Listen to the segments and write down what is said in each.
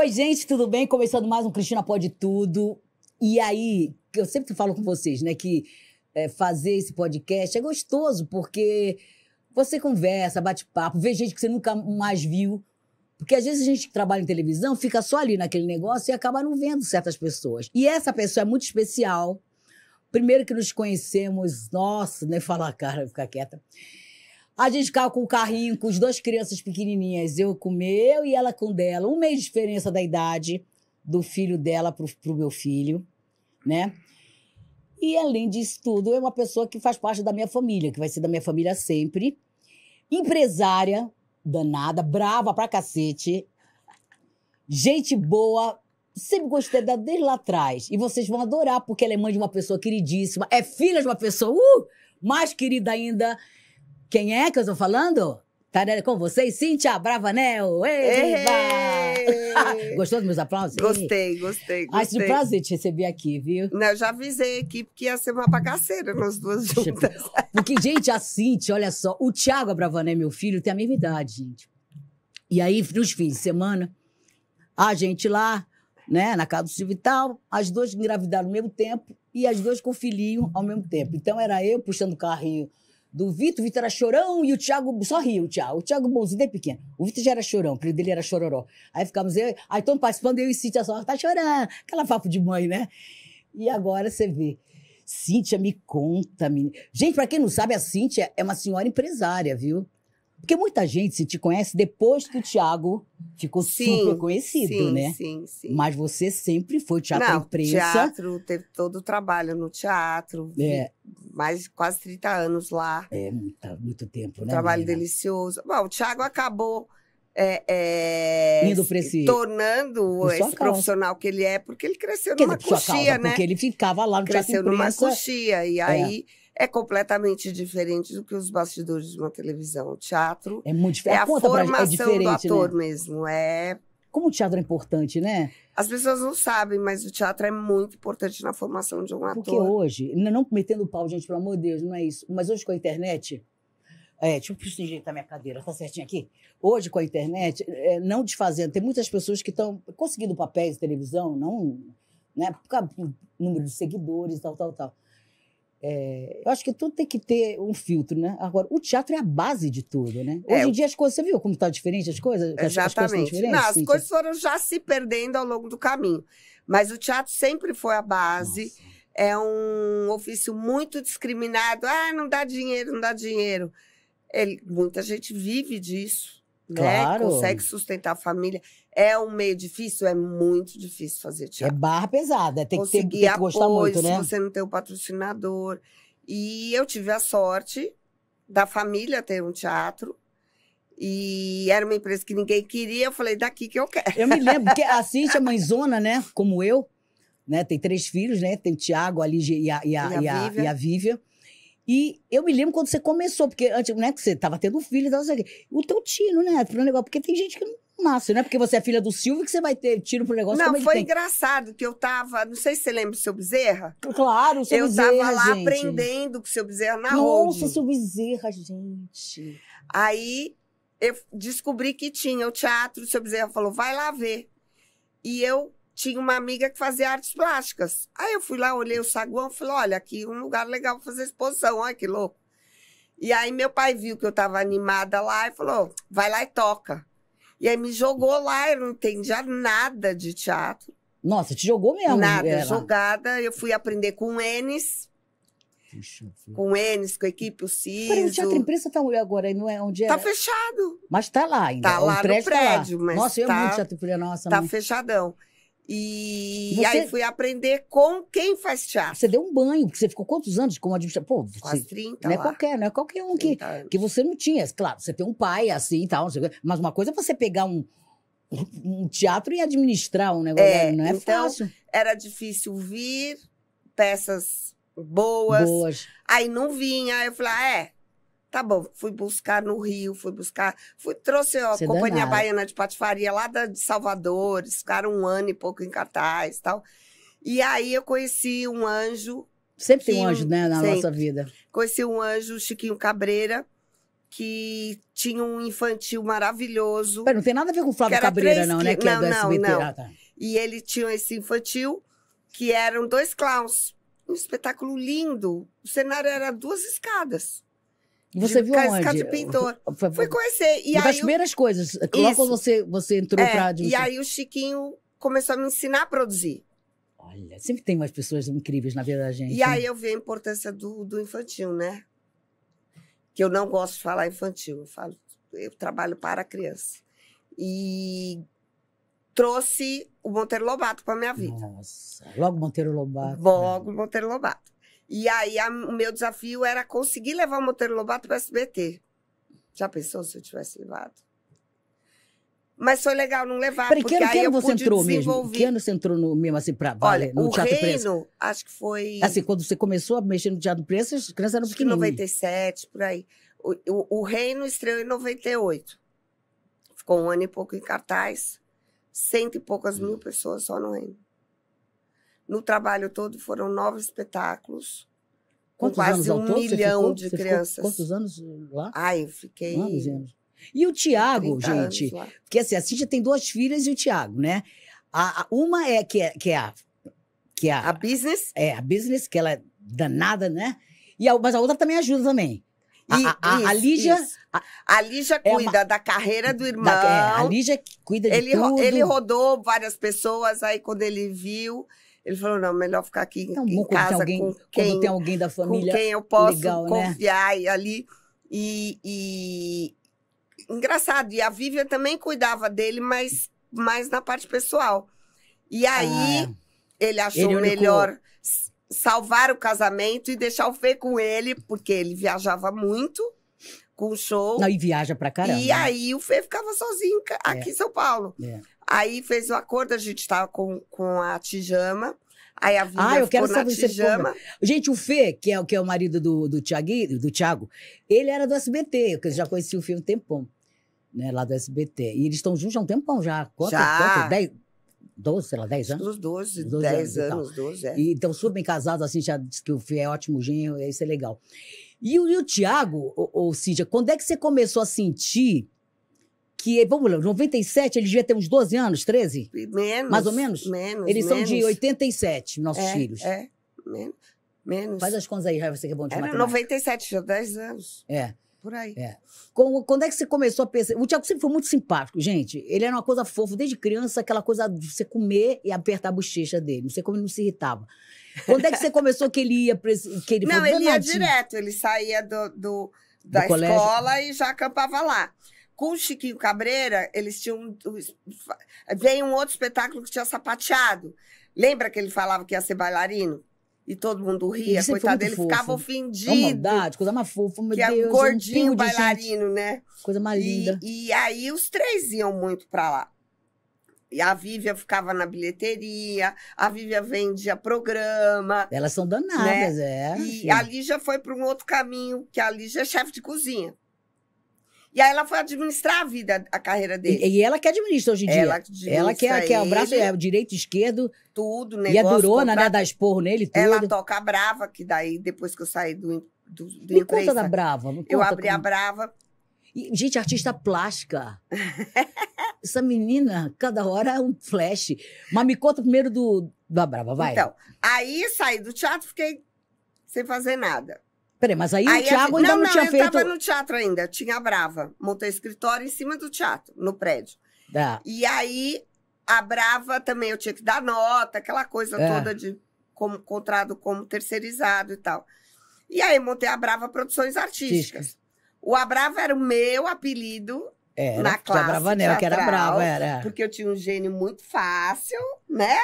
Oi, gente, tudo bem? Começando mais um Cristina Pode Tudo. E aí, eu sempre falo com vocês, né, que é, fazer esse podcast é gostoso, porque você conversa, bate papo, vê gente que você nunca mais viu. Porque às vezes a gente que trabalha em televisão fica só ali naquele negócio e acaba não vendo certas pessoas. E essa pessoa é muito especial. Primeiro que nos conhecemos, nossa, nem né? falar cara, ficar quieta. A gente ficava com o carrinho, com as duas crianças pequenininhas, eu com o meu e ela com o dela. Um mês de diferença da idade do filho dela pro, pro meu filho, né? E além disso tudo, é uma pessoa que faz parte da minha família, que vai ser da minha família sempre. Empresária, danada, brava pra cacete. Gente boa, sempre gostei dela desde lá atrás. E vocês vão adorar, porque ela é mãe de uma pessoa queridíssima, é filha de uma pessoa uh, mais querida ainda, quem é que eu tô falando? Tá com vocês, Cintia Bravanel! Eba! Gostou dos meus aplausos? Gostei, gostei, gostei. Acho um prazer te receber aqui, viu? Não, eu já avisei aqui porque ia ser uma bagaceira nós duas juntas. Porque, gente, a Cintia, olha só, o Thiago Bravanel, meu filho, tem a mesma idade, gente. E aí, nos fins de semana, a gente lá, né, na casa do Silvio as duas engravidaram ao mesmo tempo e as duas com o filhinho ao mesmo tempo. Então, era eu puxando o carrinho do Vitor. O Vitor era chorão e o Thiago só ria, o Thiago. O Thiago bonzinho desde pequeno. O Vitor já era chorão, o apelido dele era chororó. Aí ficávamos, eu, aí todo participando, eu e Cíntia só, tá chorando. Aquela papo de mãe, né? E agora você vê. Cíntia, me conta, menina. Gente, para quem não sabe, a Cíntia é uma senhora empresária, viu? Porque muita gente se te conhece depois que o Thiago ficou sim, super conhecido, sim, né? Sim, sim. Mas você sempre foi teatro Não, é imprensa. Teatro, teve todo o trabalho no teatro. É mais de quase 30 anos lá. É, muito, muito tempo, né? Trabalho menina? delicioso. Bom, o Thiago acabou é, é, indo para esse tornando esse profissional que ele é porque ele cresceu Quer numa coxia, causa, né? Porque ele ficava lá no cresceu numa imprensa. coxia e é. aí é. é. completamente diferente do que os bastidores de uma televisão, o teatro é muito diferente. É a, a é formação do né? ator né? mesmo, é como o teatro é importante, né? As pessoas não sabem, mas o teatro é muito importante na formação de um ator. Porque hoje, não metendo pau, gente, pelo amor de Deus, não é isso. Mas hoje com a internet, é, deixa eu endireitar minha cadeira, tá certinho aqui? Hoje, com a internet, é, não desfazendo, tem muitas pessoas que estão conseguindo papéis de televisão, não, né, por causa do número de seguidores, tal, tal, tal. É, eu acho que tudo tem que ter um filtro, né? Agora, o teatro é a base de tudo, né? É, Hoje é, em dia as coisas, você viu como tá diferente as coisas? Exatamente. As, coisas Não, as coisas foram já se perdendo ao longo do caminho. Mas o teatro sempre foi a base. Nossa. É um ofício muito discriminado. Ah, não dá dinheiro, não dá dinheiro. Ele, muita gente vive disso, né? claro. né? Consegue sustentar a família. É um meio difícil? É muito difícil fazer é teatro. É barra pesada, tem Conseguir que, ter, tem que gostar muito, né? Se você não tem o um patrocinador. E eu tive a sorte da família ter um teatro. E era uma empresa que ninguém queria. Eu falei, daqui que eu quero. Eu me lembro, porque a Cintia, mãezona, né? Como eu, né? Tem três filhos, né? Tem o Tiago, a e a, e a, e a, e a, Vívia. E eu me lembro quando você começou, porque antes, né, que você estava tendo um filho e o teu tino, né? É porque tem gente que não Márcio, não é porque você é filha do Silvio que você vai ter tiro pro negócio. Não, é foi engraçado que eu tava. Não sei se você lembra do seu Bezerra. Claro, o seu eu Bezerra. Eu tava lá gente. aprendendo com o seu Bezerra na rua. Nossa, Hold. seu Bezerra, gente. Aí eu descobri que tinha o teatro, o seu Bezerra falou, vai lá ver. E eu tinha uma amiga que fazia artes plásticas. Aí eu fui lá, olhei o saguão, falei, olha, aqui um lugar legal para fazer exposição, olha que louco. E aí meu pai viu que eu estava animada lá e falou, vai lá e toca. E aí me jogou lá, eu não entendia nada de teatro. Nossa, te jogou mesmo? Nada, era. jogada. Eu fui aprender com o Enes. Puxa, com o Enes, com a equipe, o Ciso. Peraí, o Teatro Imprensa tá agora, aí não é onde é? Tá fechado. Mas tá lá ainda. Tá o lá no prédio. Tá lá. Mas nossa, eu amo tá o Teatro Imprensa, nossa. Tá muito. fechadão. E você... aí fui aprender com quem faz teatro. Você deu um banho, você ficou quantos anos como administrador? Pô, você, 30 Não é lá. é qualquer, não é qualquer um que, que você não tinha. Claro, você tem um pai assim e tal, mas uma coisa é você pegar um, um teatro e administrar um negócio, é, não é então, fácil. Era difícil vir, peças boas. boas. Aí não vinha, aí eu falei, ah, é, Tá bom, fui buscar no Rio, fui buscar. Fui, trouxe a Você é Companhia danada. Baiana de Patifaria lá da, de Salvador, ficaram um ano e pouco em cartaz tal. E aí eu conheci um anjo. Sempre que, tem um anjo, né, na sempre. nossa vida. Conheci um anjo, Chiquinho Cabreira, que tinha um infantil maravilhoso. Pera, não tem nada a ver com o Flávio Cabreira, não, né? Que é não, é do não, SBT. Não. Ah, tá. E ele tinha esse infantil que eram dois clowns. Um espetáculo lindo. O cenário era duas escadas. Você viu casa, onde? de pintor. Foi, Fui conhecer. E aí das primeiras coisas, logo Isso. você, você entrou é, para... E aí o Chiquinho começou a me ensinar a produzir. Olha, sempre tem umas pessoas incríveis na vida da gente. E aí né? eu vi a importância do, do infantil, né? Que eu não gosto de falar infantil, eu falo, eu trabalho para a criança. E trouxe o Monteiro Lobato para minha vida. Nossa, logo Monteiro Lobato. Logo né? Monteiro Lobato. E aí a, o meu desafio era conseguir levar o Monteiro Lobato para SBT. Já pensou se eu tivesse levado? Mas foi legal não levar, Peraí, porque que ano, aí que ano eu você entrou mesmo? Que ano você entrou no, mesmo assim para Vale no o Teatro Reino, Prensa? acho que foi Assim, quando você começou a mexer no Teatro Prensa, as crianças eram pequenininhas. 97, por aí. O, o, o Reino estreou em 98. Ficou um ano e pouco em cartaz. Cento e poucas hum. mil pessoas só no Reino. No trabalho todo foram nove espetáculos. Quantos com quase um milhão ficou, de crianças. quantos anos lá? Ah, eu fiquei. Anos e anos. E o Tiago, gente? Porque assim, a Cíntia tem duas filhas e o Tiago, né? A, a, uma é que, é que é a. Que é a, a business. É, a business, que ela é danada, né? E a, mas a outra também ajuda também. E, a, a, isso, a Lígia. A, a Lígia cuida é uma, da carreira do irmão. Da, é, a Lígia cuida de ele, tudo. Ele rodou várias pessoas, aí quando ele viu, ele falou, não, melhor ficar aqui é um em casa alguém, com quem... tem alguém da família Com quem eu posso legal, né? confiar né? e ali. E, e, Engraçado, e a Vivian também cuidava dele, mas mais na parte pessoal. E ah, aí, ah, ele achou ele é melhor... Único salvar o casamento e deixar o Fê com ele, porque ele viajava muito com o show. Não, e viaja pra caramba. E né? aí o Fê ficava sozinho é. aqui é. em São Paulo. É. Aí fez o acordo, a gente estava com, com a Tijama. Aí a Vivian ah, eu quero saber você tijama. Gente, o Fê, que é, que é o marido do, do, Thiagui, do Thiago, ele era do SBT, porque eu já conheci o Fê um tempão, né, lá do SBT. E eles estão juntos há um tempão já. Quanto, já. Quanto? Dez, 12, sei lá, 10 anos? Dos 12, 12 10 anos, anos 12, é. E, então, super bem casados, assim, já disse que o Fê é ótimo genro, isso é legal. E, e o Tiago, ou, ou Cíntia, quando é que você começou a sentir que, vamos lá, 97, ele devia ter uns 12 anos, 13? Menos. Mais ou menos? Menos. Eles menos. são de 87, nossos é, filhos. É, menos. menos. Faz as contas aí, já você que é bom de Era matemática. 97, já 10 anos. É. Por aí. É. Quando é que você começou a pensar? O Tiago sempre foi muito simpático, gente. Ele era uma coisa fofa, desde criança, aquela coisa de você comer e apertar a bochecha dele. Não sei como ele não se irritava. Quando é que você começou que ele ia. Que ele não, ele ia direto, ele saía do, do da do escola colégio. e já acampava lá com o Chiquinho Cabreira, eles tinham. Veio um outro espetáculo que tinha sapateado. Lembra que ele falava que ia ser bailarino? E todo mundo ria, Isso coitado dele, ficava ofendido. É uma maldade, coisa mais fofa, meu que é Deus. Que é um gordinho um tipo bailarino, né? Coisa mais linda. E, e aí os três iam muito para lá. E a Vívia ficava na bilheteria, a Vívia vendia programa. Elas são danadas, né? é. E a Lígia foi para um outro caminho, que a Lígia é chefe de cozinha. E aí ela foi administrar a vida, a carreira dele. E, e ela que administra hoje em dia. Ela, administra ela que, é, o braço é, o direito esquerdo. Tudo, é negócio. E a durona, né? Dá esporro nele, tudo. Ela toca a Brava, que daí, depois que eu saí do, do, do Me empresa, conta da Brava. Conta eu abri como... a Brava. E, gente, artista plástica. Essa menina, cada hora é um flash. Mas me conta primeiro do, da Brava, vai. Então, aí saí do teatro, fiquei sem fazer nada. Peraí, mas aí, aí o Thiago a... ainda não, não, não tinha eu feito... Não, eu tava no teatro ainda, tinha a Brava. Montei escritório em cima do teatro, no prédio. Tá. E aí, a Brava também, eu tinha que dar nota, aquela coisa é. toda de como, contrato como terceirizado e tal. E aí, montei a Brava Produções Artísticas. O O Brava era o meu apelido era, na classe. Brava não, que era brava, era. Porque eu tinha um gênio muito fácil, né?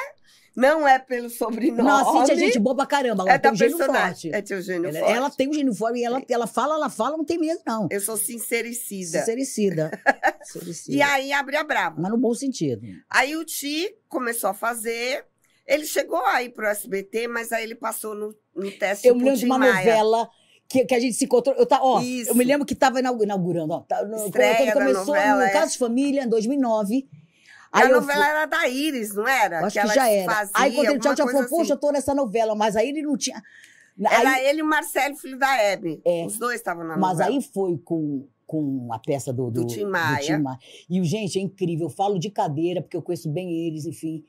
Não é pelo sobrenome. Não, a Cintia é gente boa pra caramba. Ela é tem um gênio forte. É teu gênio ela, forte. Ela tem um gênio forte. E ela, é. ela fala, ela fala, não tem medo, não. Eu sou sincericida. Sincericida. sincericida. E aí abre a brava. Mas no bom sentido. Aí o Ti começou a fazer. Ele chegou aí pro SBT, mas aí ele passou no, no teste Eu me lembro de uma Maia. novela... Que, que, a gente se encontrou. Eu, tá, ó, eu me lembro que estava inaugurando. Ó, tá, Estreia quando começou novela, no Caso de é. Família, em 2009, Aí a novela fui... era da Iris, não era? acho que, que já era. Fazia, aí quando ele já falou, assim. poxa, eu tô nessa novela, mas aí ele não tinha. Era ele e o Marcelo, filho da Hebe. É. Os dois estavam na mas novela. Mas aí foi com, com a peça do, do, do, Tim Maia. do Tim Maia. E, gente, é incrível. Eu falo de cadeira, porque eu conheço bem eles, enfim.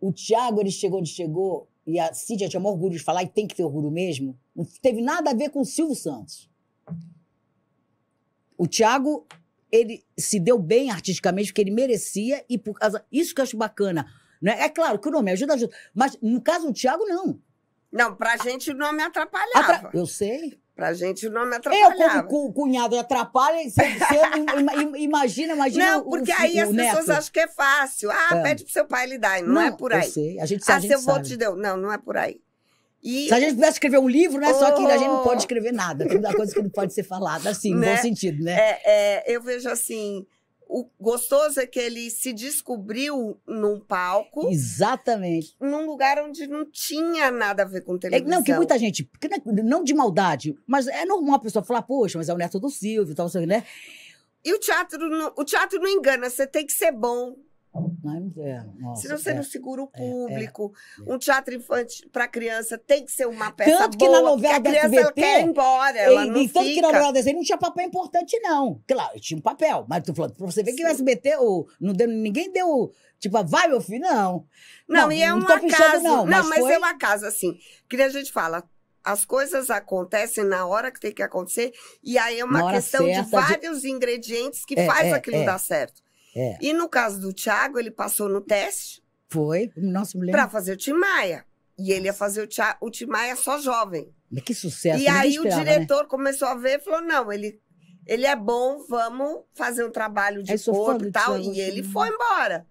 O Thiago, ele chegou onde chegou, e a Cíntia tinha orgulho de falar, e tem que ter orgulho mesmo. Não teve nada a ver com o Silvio Santos. O Thiago ele se deu bem artisticamente, porque ele merecia, e por causa. Isso que eu acho bacana. Né? É claro que o nome ajuda, ajuda. Mas no caso do Thiago, não. Não, pra gente não me atrapalhava. Atra... Eu sei. Pra gente não me atrapalhava. Eu, como cunhado, atrapalha. Você, você imagina, imagina. Não, porque o, aí o, as o pessoas neto. acham que é fácil. Ah, é. pede pro seu pai lhe dar. Não, não é por aí. Eu sei. A gente, ah, a gente seu avô te deu. Não, não é por aí. E... Se a gente pudesse escrever um livro, né? Oh. Só que a gente não pode oh! escrever nada. Tudo é coisa que não pode ser falada, assim, né? no bom né? sentido, né? É, é, eu vejo assim. O gostoso é que ele se descobriu num palco. Exatamente. Num lugar onde não tinha nada a ver com televisão. É, não, que muita gente, que é, não de maldade, mas é normal a pessoa falar, poxa, mas é o neto do Silvio, tal, sabe, né? E o teatro, não, o teatro não engana, você tem que ser bom. É, é Senão você é, não segura o é, é. público. É, um teatro infantil para criança tem que ser uma peça tanto boa, que na novela a criança SBT, quer ir embora, ela e, não e tanto fica. que na novela da não tinha papel importante, não. Claro, tinha um papel, mas tu falando, pra você ver que o SBT, o, não deu, ninguém deu, tipo, ah, vai, meu filho, não. Não, não e é uma não não, não, mas, foi... é uma casa assim, que a gente fala, as coisas acontecem na hora que tem que acontecer, e aí é uma questão certa, de vários de... ingredientes que é, faz é, aquilo é. dar certo. É. E no caso do Thiago, ele passou no teste. Foi, nossa mulher. Pra fazer o Tim Maia. E ele ia fazer o, Tia, o Tim Maia só jovem. Mas que sucesso, E aí esperava, o né? diretor né? começou a ver e falou: não, ele, ele é bom, vamos fazer um trabalho de aí, corpo e tal. Thiago, e ele foi embora.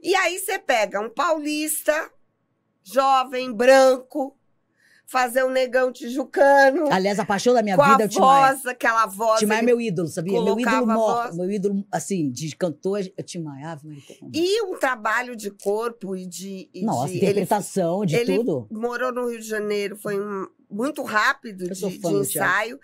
E aí você pega um paulista, jovem, branco, fazer um negão tijucano. Aliás, a paixão da minha com vida é o Tim Maia. voz, aquela voz. Tim Maia é meu ídolo, sabia? Meu ídolo mor, meu ídolo, assim, de cantor, eu é Tim Maia. E um trabalho de corpo e de... E Nossa, de, interpretação, ele, de tudo. Ele morou no Rio de Janeiro, foi um, muito rápido de, de ensaio. Thiago.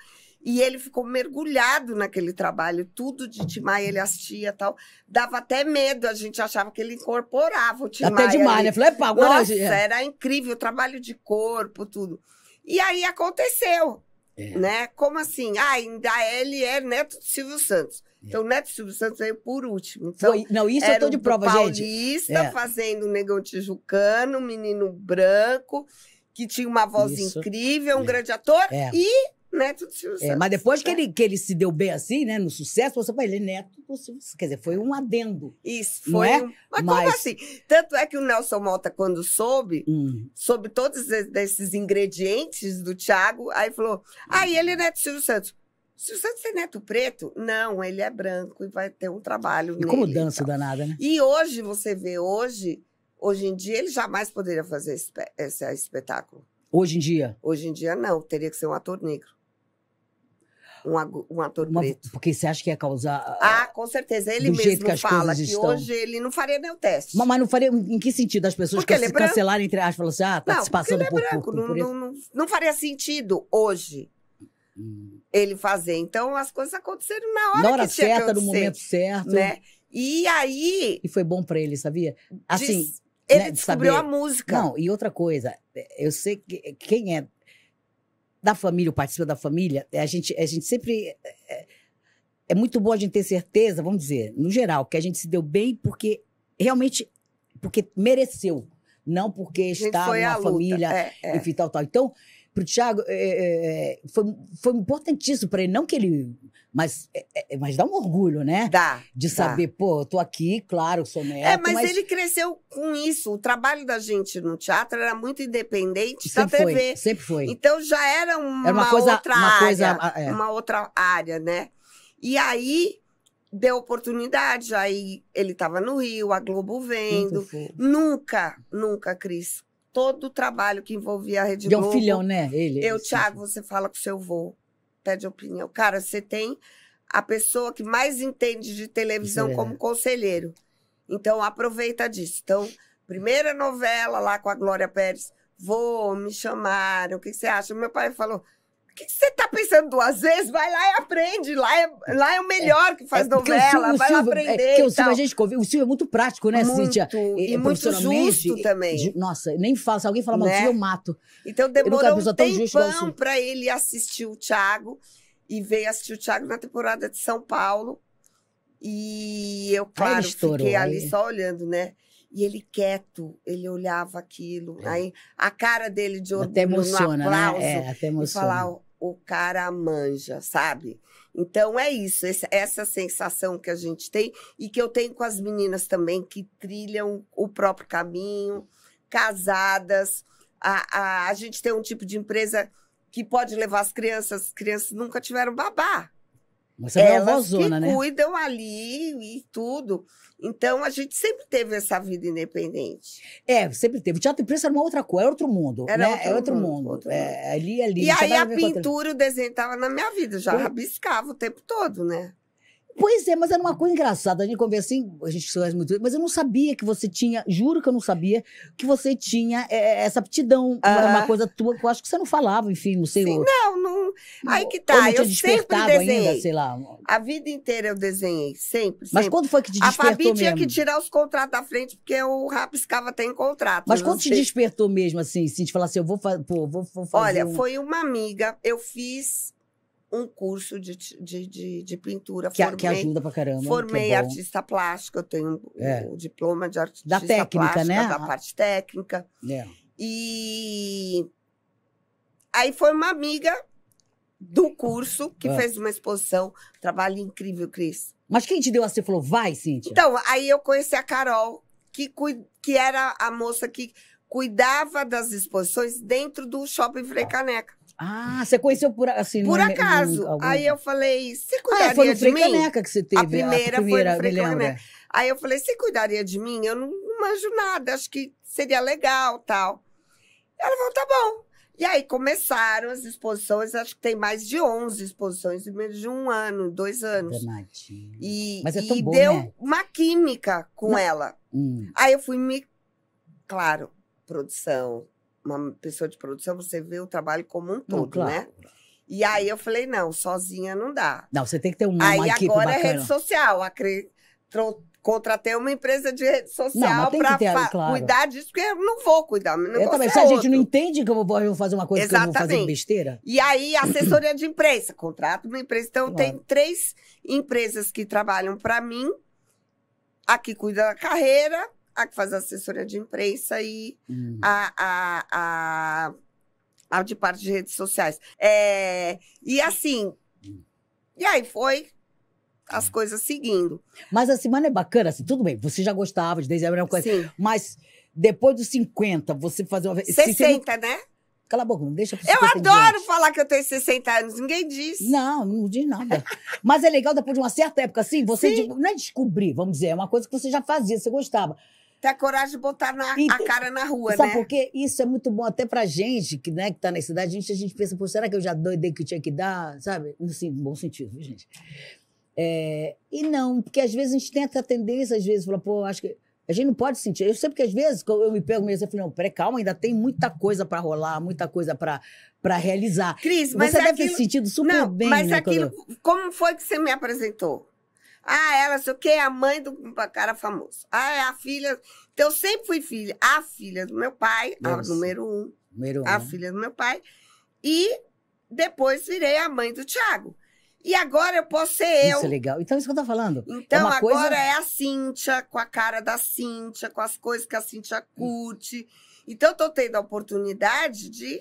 E ele ficou mergulhado naquele trabalho, tudo de Tim Maia, ele assistia tal. Dava até medo, a gente achava que ele incorporava o Tim até Maia. Até demais, né? Falei, é, pá, agora Nossa, é. era incrível, o trabalho de corpo, tudo. E aí aconteceu, é. né? Como assim? Ah, ainda ele é neto do Silvio Santos. É. Então, o Neto Silvio Santos veio por último. Então, Foi, não, isso eu tô de prova, paulista, gente. Paulista, é. fazendo o negão tijucano, um menino branco, que tinha uma voz isso. incrível, um é. grande ator. É. E Neto do Silvio é, Santos. mas depois que né? ele, que ele se deu bem assim, né? No sucesso, você vai ler Neto do Silvio Santos. Quer dizer, foi um adendo. Isso, foi. É? Um... Mas, mas, como assim? Tanto é que o Nelson Malta, quando soube, hum. soube todos esses ingredientes do Thiago, aí falou: aí ah, ele é Neto do Silvio Santos. Se o Santos é neto preto, não, ele é branco e vai ter um trabalho. E como dança danada, né? E hoje, você vê, hoje, hoje em dia, ele jamais poderia fazer esse, esse espetáculo. Hoje em dia? Hoje em dia, não. Teria que ser um ator negro um, um ator Uma, preto. Porque você acha que ia causar. Ah, ah com certeza. Ele mesmo que fala que estão. hoje ele não faria nem o teste. Mas, mas não faria. Em que sentido? As pessoas porque que é cancelaram entre aspas, falaram assim, ah, tá não, se passando ele é por, branco, por, por, não, não, não faria sentido hoje hum. ele fazer. Então as coisas aconteceram na hora, na hora certa, no momento certo. Né? E aí. E foi bom para ele, sabia? Assim. Diz... Ele né, descobriu saber. a música. Não, e outra coisa, eu sei que quem é da família, o participa da família, é, a gente, é, a gente sempre. É, é, é muito bom a gente ter certeza, vamos dizer, no geral, que a gente se deu bem porque realmente. porque mereceu, não porque está na família, é, é. enfim, tal, tal. Então, para o Thiago, é, foi, foi importantíssimo para ele, não que ele mas, é, é, é, mas dá um orgulho, né? Dá. De saber, dá. pô, eu tô aqui, claro, sou neto. É, mas, mas, ele cresceu com isso. O trabalho da gente no teatro era muito independente sempre da TV. Foi, sempre foi. Então já era uma, era uma coisa, outra uma área. Coisa, ah, é. Uma outra área, né? E aí deu oportunidade, aí ele estava no Rio, a Globo vendo. Nunca, nunca, Cris. Todo o trabalho que envolvia a Rede Globo. E é um filhão, né? Ele. Eu, Thiago, você fala com seu avô pede opinião. Cara, você tem a pessoa que mais entende de televisão é. como conselheiro. Então, aproveita disso. Então, primeira novela lá com a Glória Pérez. Vou, me chamaram, o que você acha? Meu pai falou, que você tá pensando duas vezes? Vai lá e aprende. Lá é, lá é o melhor que faz é, novela. É, o Silvio, vai lá aprender. É, o, Silvio, a gente, o Silvio é muito prático, né, muito, Cíntia? E, e é, é, muito justo também. Nossa, nem fala. Se alguém falar mal né? eu mato. Então demorou um tempão pra ele assistir o Thiago. E veio assistir o Thiago na temporada de São Paulo. E eu, claro, estourou, fiquei ali aí. só olhando, né? E ele quieto, ele olhava aquilo. É. Aí a cara dele de orgulho até emociona, no né? aplauso. Né? É, até emociona. E falar, o cara manja, sabe? Então é isso, essa sensação que a gente tem e que eu tenho com as meninas também que trilham o próprio caminho, casadas. A, a, a gente tem um tipo de empresa que pode levar as crianças, as crianças nunca tiveram babá. Você elas é uma que né? cuidam ali e tudo. Então, a gente sempre teve essa vida independente. É, sempre teve. O teatro imprensa era uma outra coisa, era outro mundo. Era né? outro, é outro mundo. mundo. Outro é, ali, ali. E aí a pintura, e o desenho estavam na minha vida. Eu já rabiscava o tempo todo, né? Pois é, mas era uma coisa engraçada. A gente conversa assim, a gente conversa muito, mas eu não sabia que você tinha, juro que eu não sabia, que você tinha é, é essa aptidão. Ah. Uma coisa tua que eu acho que você não falava, enfim, não sei. Sim, ou, não, não. Aí que tá, eu sempre desenhei. Ainda, sei lá. A vida inteira eu desenhei, sempre. sempre. Mas quando foi que te despertou? A Fabi tinha mesmo? que tirar os contratos da frente, porque o rabiscava até em contrato. Mas quando te despertou mesmo, assim, se te falar assim, eu vou, fa pô, vou, vou fazer. Olha, um... foi uma amiga, eu fiz um curso de, de, de, de pintura. Que, formei, que ajuda pra caramba. Formei é artista plástica, eu tenho é. o diploma de artista da técnica, plástica, né? da parte técnica. É. E aí foi uma amiga do curso que é. fez uma exposição. Trabalho incrível, Cris. Mas quem te deu assim? Falou, vai, Cíntia. Então, aí eu conheci a Carol, que, que era a moça que cuidava das exposições dentro do Shopping Frei tá. Caneca. Ah, você conheceu por assim Por acaso. aí eu falei, você ah, é, cuidaria ah, foi no de mim? que você teve. A primeira, a primeira foi no Caneca. Aí eu falei, você cuidaria de mim? Eu não, não manjo nada, acho que seria legal, tal. Ela falou, tá bom. E aí começaram as exposições, acho que tem mais de 11 exposições em menos de um ano, dois anos. Danadinho. E, Mas é tão e bom, deu né? uma química com não. ela. Hum. Aí eu fui me... Claro, produção, uma pessoa de produção, você vê o trabalho como um todo, não, né? claro. né? E aí eu falei, não, sozinha não dá. Não, você tem que ter um aí, uma equipe bacana. Aí agora é rede social. A Tro... Contratei uma empresa de rede social para fa... claro. cuidar disso, porque eu não vou cuidar. eu também, é se a gente não entende que eu vou, fazer uma coisa Exatamente. que eu vou fazer besteira. E aí, assessoria de imprensa, contrato uma empresa. Então, claro. tem três empresas que trabalham para mim. Aqui cuida da carreira, a que faz assessoria de imprensa e uhum. a, a, a, a, de parte de redes sociais. É, e hum. assim, uhum. e aí foi as hum. coisas seguindo. Mas a semana é bacana, assim, tudo bem, você já gostava de desenhar, é coisa, Sim. mas depois dos 50, você fazer uma vez... 60, né? Cala a boca, não deixa Eu adoro falar que eu tenho 60 anos, ninguém diz. Não, não diz nada. Mas é legal depois de uma certa época, assim, você de, não é descobrir, vamos dizer, é uma coisa que você já fazia, você gostava. Ter coragem de botar na, e, a cara na rua, sabe né? Sabe por quê? Isso é muito bom até pra gente que, né, que tá na cidade. A gente, a gente pensa, pô, será que eu já doidei que eu tinha que dar? Sabe? Assim, bom sentido, viu, gente? É, e não, porque às vezes a gente tem essa tendência, às vezes, fala, pô, acho que. A gente não pode sentir. Eu sei porque às vezes eu me pego mesmo e falo, não, peraí, calma, ainda tem muita coisa para rolar, muita coisa para realizar. Cris, mas Você é deve aquilo... ter sentido super não, bem. Mas né, é aquilo, quando... como foi que você me apresentou? Ah, ela sei o quê, é a mãe do cara famoso. Ah, é a filha. Então, eu sempre fui filha. A filha do meu pai, Nossa. a número um. Número a um. A filha do meu pai. E depois virei a mãe do Thiago. E agora eu posso ser isso eu. Isso é legal. Então, é isso que eu tô falando. É então, é agora coisa... é a Cíntia, com a cara da Cíntia, com as coisas que a Cíntia curte. Então, eu tô tendo a oportunidade de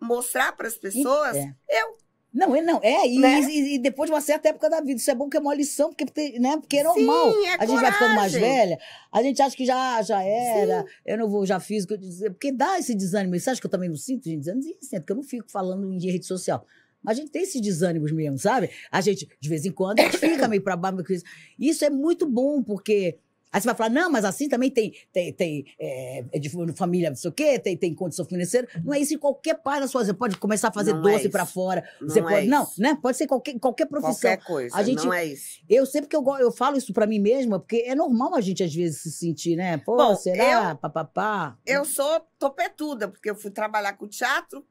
mostrar para as pessoas é. eu. Não, não, é, e, é né? e, e, depois de uma certa época da vida, isso é bom que é uma lição, porque, né, porque é normal. Sim, é a gente vai ficando mais velha, a gente acha que já, já era, Sim. eu não vou, já fiz, porque dá esse desânimo. Você acha que eu também não sinto, gente? Desânimo, sinto, né, porque eu não fico falando em rede social. Mas a gente tem esses desânimos mesmo, sabe? A gente, de vez em quando, a gente fica meio pra baixo. Isso é muito bom, porque Aí você vai falar, não, mas assim também tem, tem, tem é, é de família, não sei o quê, tem, tem condição financeira. Não é isso em qualquer parte da sua Você pode começar a fazer não doce é para fora. Não você é pode, não, né? Pode ser qualquer, qualquer profissão. Qualquer coisa, a gente, não é isso. Eu sempre que eu, eu falo isso para mim mesma, porque é normal a gente às vezes se sentir, né? Pô, Bom, será? Eu, Papapá. Eu sou topetuda, porque eu fui trabalhar com teatro,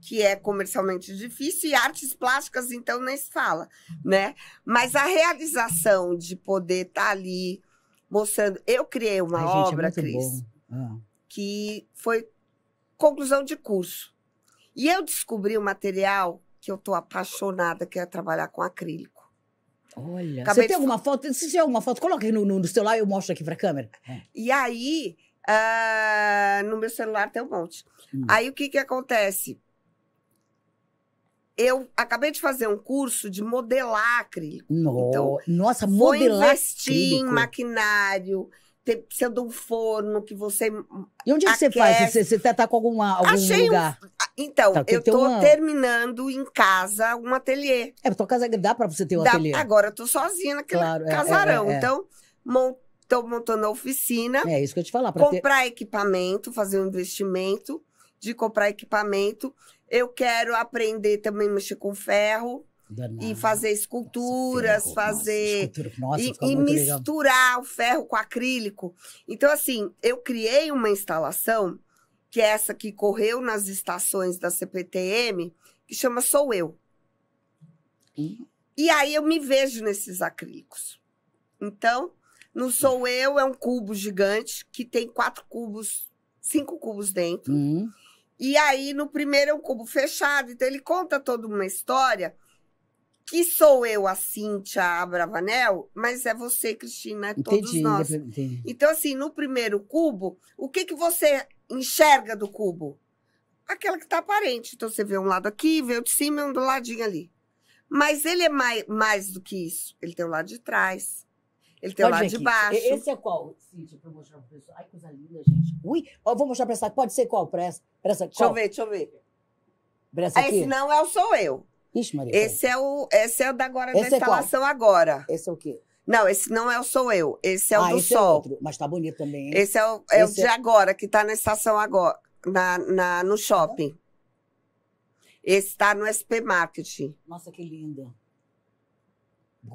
que é comercialmente difícil, e artes plásticas, então, nem se fala, né? Mas a realização de poder estar tá ali mostrando. Eu criei uma Ai, obra, gente, é Cris, ah. que foi conclusão de curso. E eu descobri um material que eu estou apaixonada, que é trabalhar com acrílico. Olha, Acabei você tem alguma foto? Se tiver alguma foto, coloca no, no, no celular e eu mostro aqui a câmera. É. E aí, uh, no meu celular tem um monte. Hum. Aí o que que acontece? Eu acabei de fazer um curso de modelar acrílico. No, então, nossa, modelar investir acrílico. em maquinário, ter, sendo um forno que você. E onde é que você faz? Você, está tá, com alguma, algum Achei lugar? Um... Ah, então, tá, eu estou uma... terminando em casa um ateliê. É, tua casa é dá para você ter um dá, ateliê. Agora eu estou sozinha naquele claro, é, é, casarão. É, é, então, estou montando a oficina. É isso que eu te falar. Comprar ter... equipamento, fazer um investimento de comprar equipamento eu quero aprender também a mexer com ferro. Danada. E fazer esculturas, nossa, fazer. nossa, e, e misturar legal. o ferro com o acrílico. Então, assim, eu criei uma instalação, que é essa que correu nas estações da CPTM, que chama Sou Eu. Hum. E aí eu me vejo nesses acrílicos. Então, no Sou Eu é um cubo gigante que tem quatro cubos, cinco cubos dentro. Hum. E aí, no primeiro é um cubo fechado. Então, ele conta toda uma história que sou eu, a Cíntia Abravanel, mas é você, Cristina, é entendi, todos nós. Entendi. Então, assim, no primeiro cubo, o que, que você enxerga do cubo? Aquela que está aparente. Então, você vê um lado aqui, vê o de cima e um do ladinho ali. Mas ele é mais, mais do que isso. Ele tem o lado de trás, ele tem o lado de aqui. baixo. Esse é qual, Cíntia, para mostrar para pessoal? Ai, coisa linda, gente. Ui, ó, vou mostrar para essa. Pode ser qual? Presta. essa? Pra essa deixa eu ver, deixa eu ver. Pra essa aqui? Esse não é o Sou Eu. Ixi, Maria. Esse é o, esse é o da, agora, da é instalação agora. Esse é o quê? Não, esse não é o Sou Eu. Esse é o ah, do esse é Sol. É outro, mas tá bonito também, hein? Esse é o, é esse o de é... agora, que tá na estação agora, na, na, no tá. shopping. Ah. Esse tá no SP Marketing. Nossa, que lindo.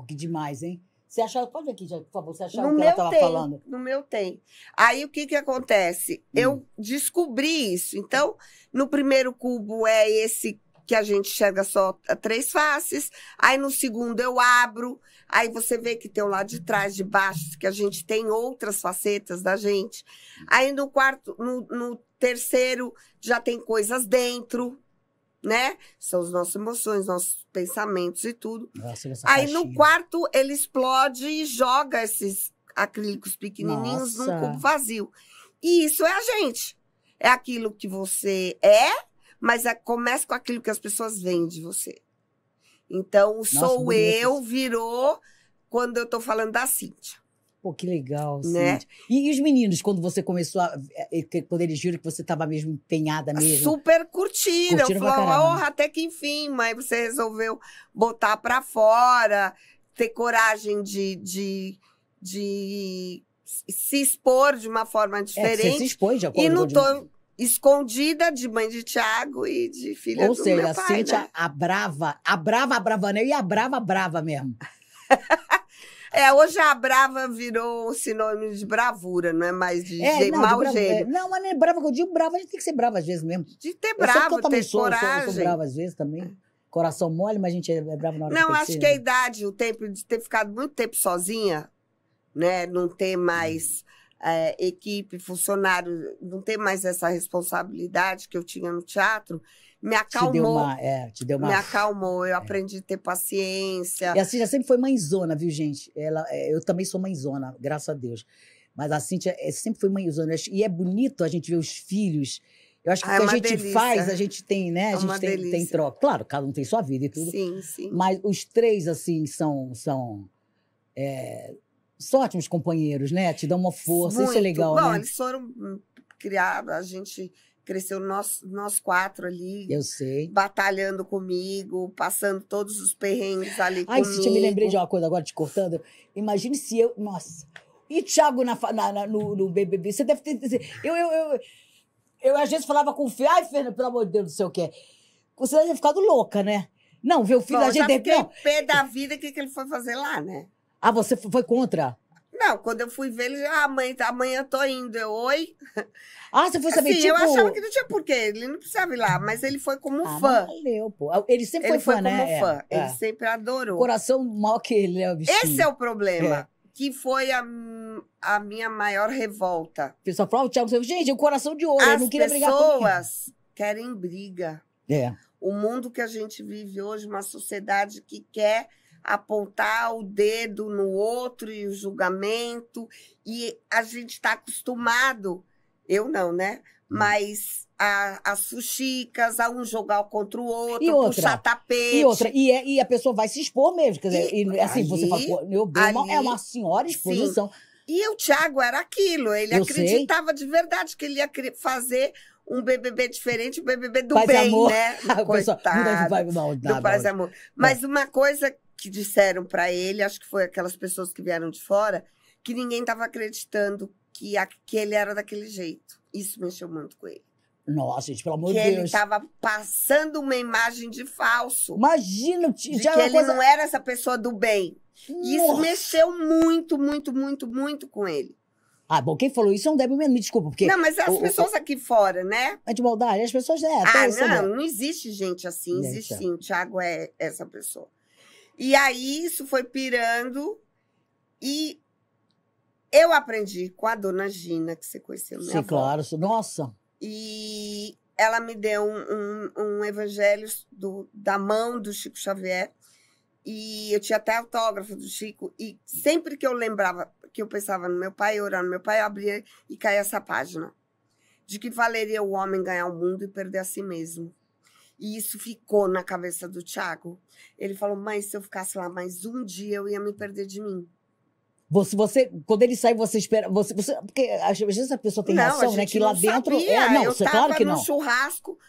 Que demais, hein? Você achava, pode ver aqui, por favor, você achava no que ela estava falando? No meu tem. Aí o que que acontece? Hum. Eu descobri isso. Então, no primeiro cubo é esse que a gente enxerga só três faces. Aí no segundo eu abro. Aí você vê que tem o um lado de trás, de baixo, que a gente tem outras facetas da gente. Aí no quarto, no, no terceiro já tem coisas dentro, né? São as nossas emoções, nossos pensamentos e tudo. Nossa, Aí caixinha. no quarto ele explode e joga esses acrílicos pequenininhos Nossa. num cubo vazio. E isso é a gente. É aquilo que você é, mas é, começa com aquilo que as pessoas veem de você. Então, o Nossa, sou bonito. eu virou quando eu tô falando da Cíntia. Pô, que legal, né? E, e, os meninos, quando você começou a. Eh, quando eles viram que você estava mesmo empenhada mesmo? Super curtiram. Eu falaram, oh, até que enfim, mas você resolveu botar para fora, ter coragem de, de, de se expor de uma forma diferente. É, você se expõe de acordo E não tô de... escondida de mãe de Tiago e de filha Ou do seja, meu pai. Ou seja, a Cintia, né? a brava, a brava, a brava, né? E a brava, brava mesmo. É, hoje a brava virou sinônimo de bravura, não é mais de é, não, mau de gênio. É, não, mas não é brava, eu digo brava, a gente tem que ser brava às vezes mesmo. De ter brava, ter coragem. coragem. Eu sou, eu sou brava às vezes também. Coração mole, mas a gente é bravo na hora Não, que acho que, que a né? idade, o tempo de ter ficado muito tempo sozinha, né? Não ter mais é, equipe, funcionário, não ter mais essa responsabilidade que eu tinha no teatro me acalmou. Te deu uma, é, te deu uma... Me acalmou, eu é. aprendi a ter paciência. E a Cíntia sempre foi mãezona, viu, gente? Ela, é, eu também sou mãezona, graças a Deus. Mas a Cíntia é, sempre foi mãezona. E é bonito a gente ver os filhos. Eu acho que ah, o que é a gente delícia. faz, a gente tem, né? É a gente tem, tem, troca. Claro, cada um tem sua vida e tudo. Sim, sim. Mas os três, assim, são... são são ótimos companheiros, né? Te dão uma força, Muito. isso é legal, Bom, né? eles foram hum, criados, a gente cresceu nós, nós quatro ali. Eu sei. Batalhando comigo, passando todos os perrengues ali Ai, comigo. Ai, eu me lembrei de uma coisa agora, te cortando. Imagine se eu... Nossa. E Thiago na, na, na no, no, BBB? Você deve ter... Eu, eu, eu, eu às vezes falava com o filho. Ai, Fernando, pelo amor de Deus, não sei o quê. Você deve ter ficado louca, né? Não, ver o filho da gente... Já é pé da vida, o que, que ele foi fazer lá, né? Ah, você foi contra? Não, quando eu fui ver, ele, ah, mãe, tá, amanhã tô indo. Eu, oi? Ah, você foi saber, assim, tipo... eu achava que não tinha porquê, ele não precisava ir lá, mas ele foi como ah, fã. Valeu, pô. Ele sempre ele foi fã, né? Ele foi como fã, é, ele é. sempre adorou. Coração mal que ele é Esse é o problema. É. Que foi a, a minha maior revolta. O pessoal falou, o Thiago, gente, o coração de ouro, As eu não queria brigar As pessoas querem briga. É. O mundo que a gente vive hoje, uma sociedade que quer apontar o dedo no outro e o julgamento. E a gente está acostumado, eu não, né? Hum. Mas a, as fuxicas, a um jogar contra o outro, e outra, puxar tapete. E outra, e, é, e a pessoa vai se expor mesmo. Quer dizer, e, e assim, você fala, meu bem é uma é senhora exposição. Sim. E o Thiago era aquilo, ele eu acreditava sei. de verdade que ele ia fazer um BBB diferente, um BBB do Paz bem, amor. né? Coitado. não, não, não, do Paz Amor. Mas é. uma coisa que disseram para ele, acho que foi aquelas pessoas que vieram de fora, que ninguém estava acreditando que, a, que ele era daquele jeito. Isso mexeu muito com ele. Nossa, gente, pelo amor de Deus. Que ele estava passando uma imagem de falso. Imagina, de já que ele coisa... não era essa pessoa do bem. isso mexeu muito, muito, muito, muito com ele. Ah, bom, quem falou isso é um débil mesmo, me desculpa, porque... Não, mas as o, pessoas o, aqui fora, né? É de maldade, as pessoas, né? Ah, não, né? não existe gente assim, existe é. sim, o Thiago é essa pessoa. E aí isso foi pirando e eu aprendi com a dona Gina, que você conheceu minha Sim, avó. claro. Nossa! E ela me deu um, um, um evangelho do, da mão do Chico Xavier. E eu tinha até autógrafo do Chico. E sempre que eu lembrava, que eu pensava no meu pai, orando no meu pai, eu abria e caía essa página. De que valeria o homem ganhar o mundo e perder a si mesmo. E isso ficou na cabeça do Thiago. Ele falou: "Mas se eu ficasse lá mais um dia, eu ia me perder de mim". Você, você, quando ele sai, você espera. Você, você, porque às vezes a pessoa tem não, reação, né? Que lá dentro. É, não, eu você, claro que não. no churrasco,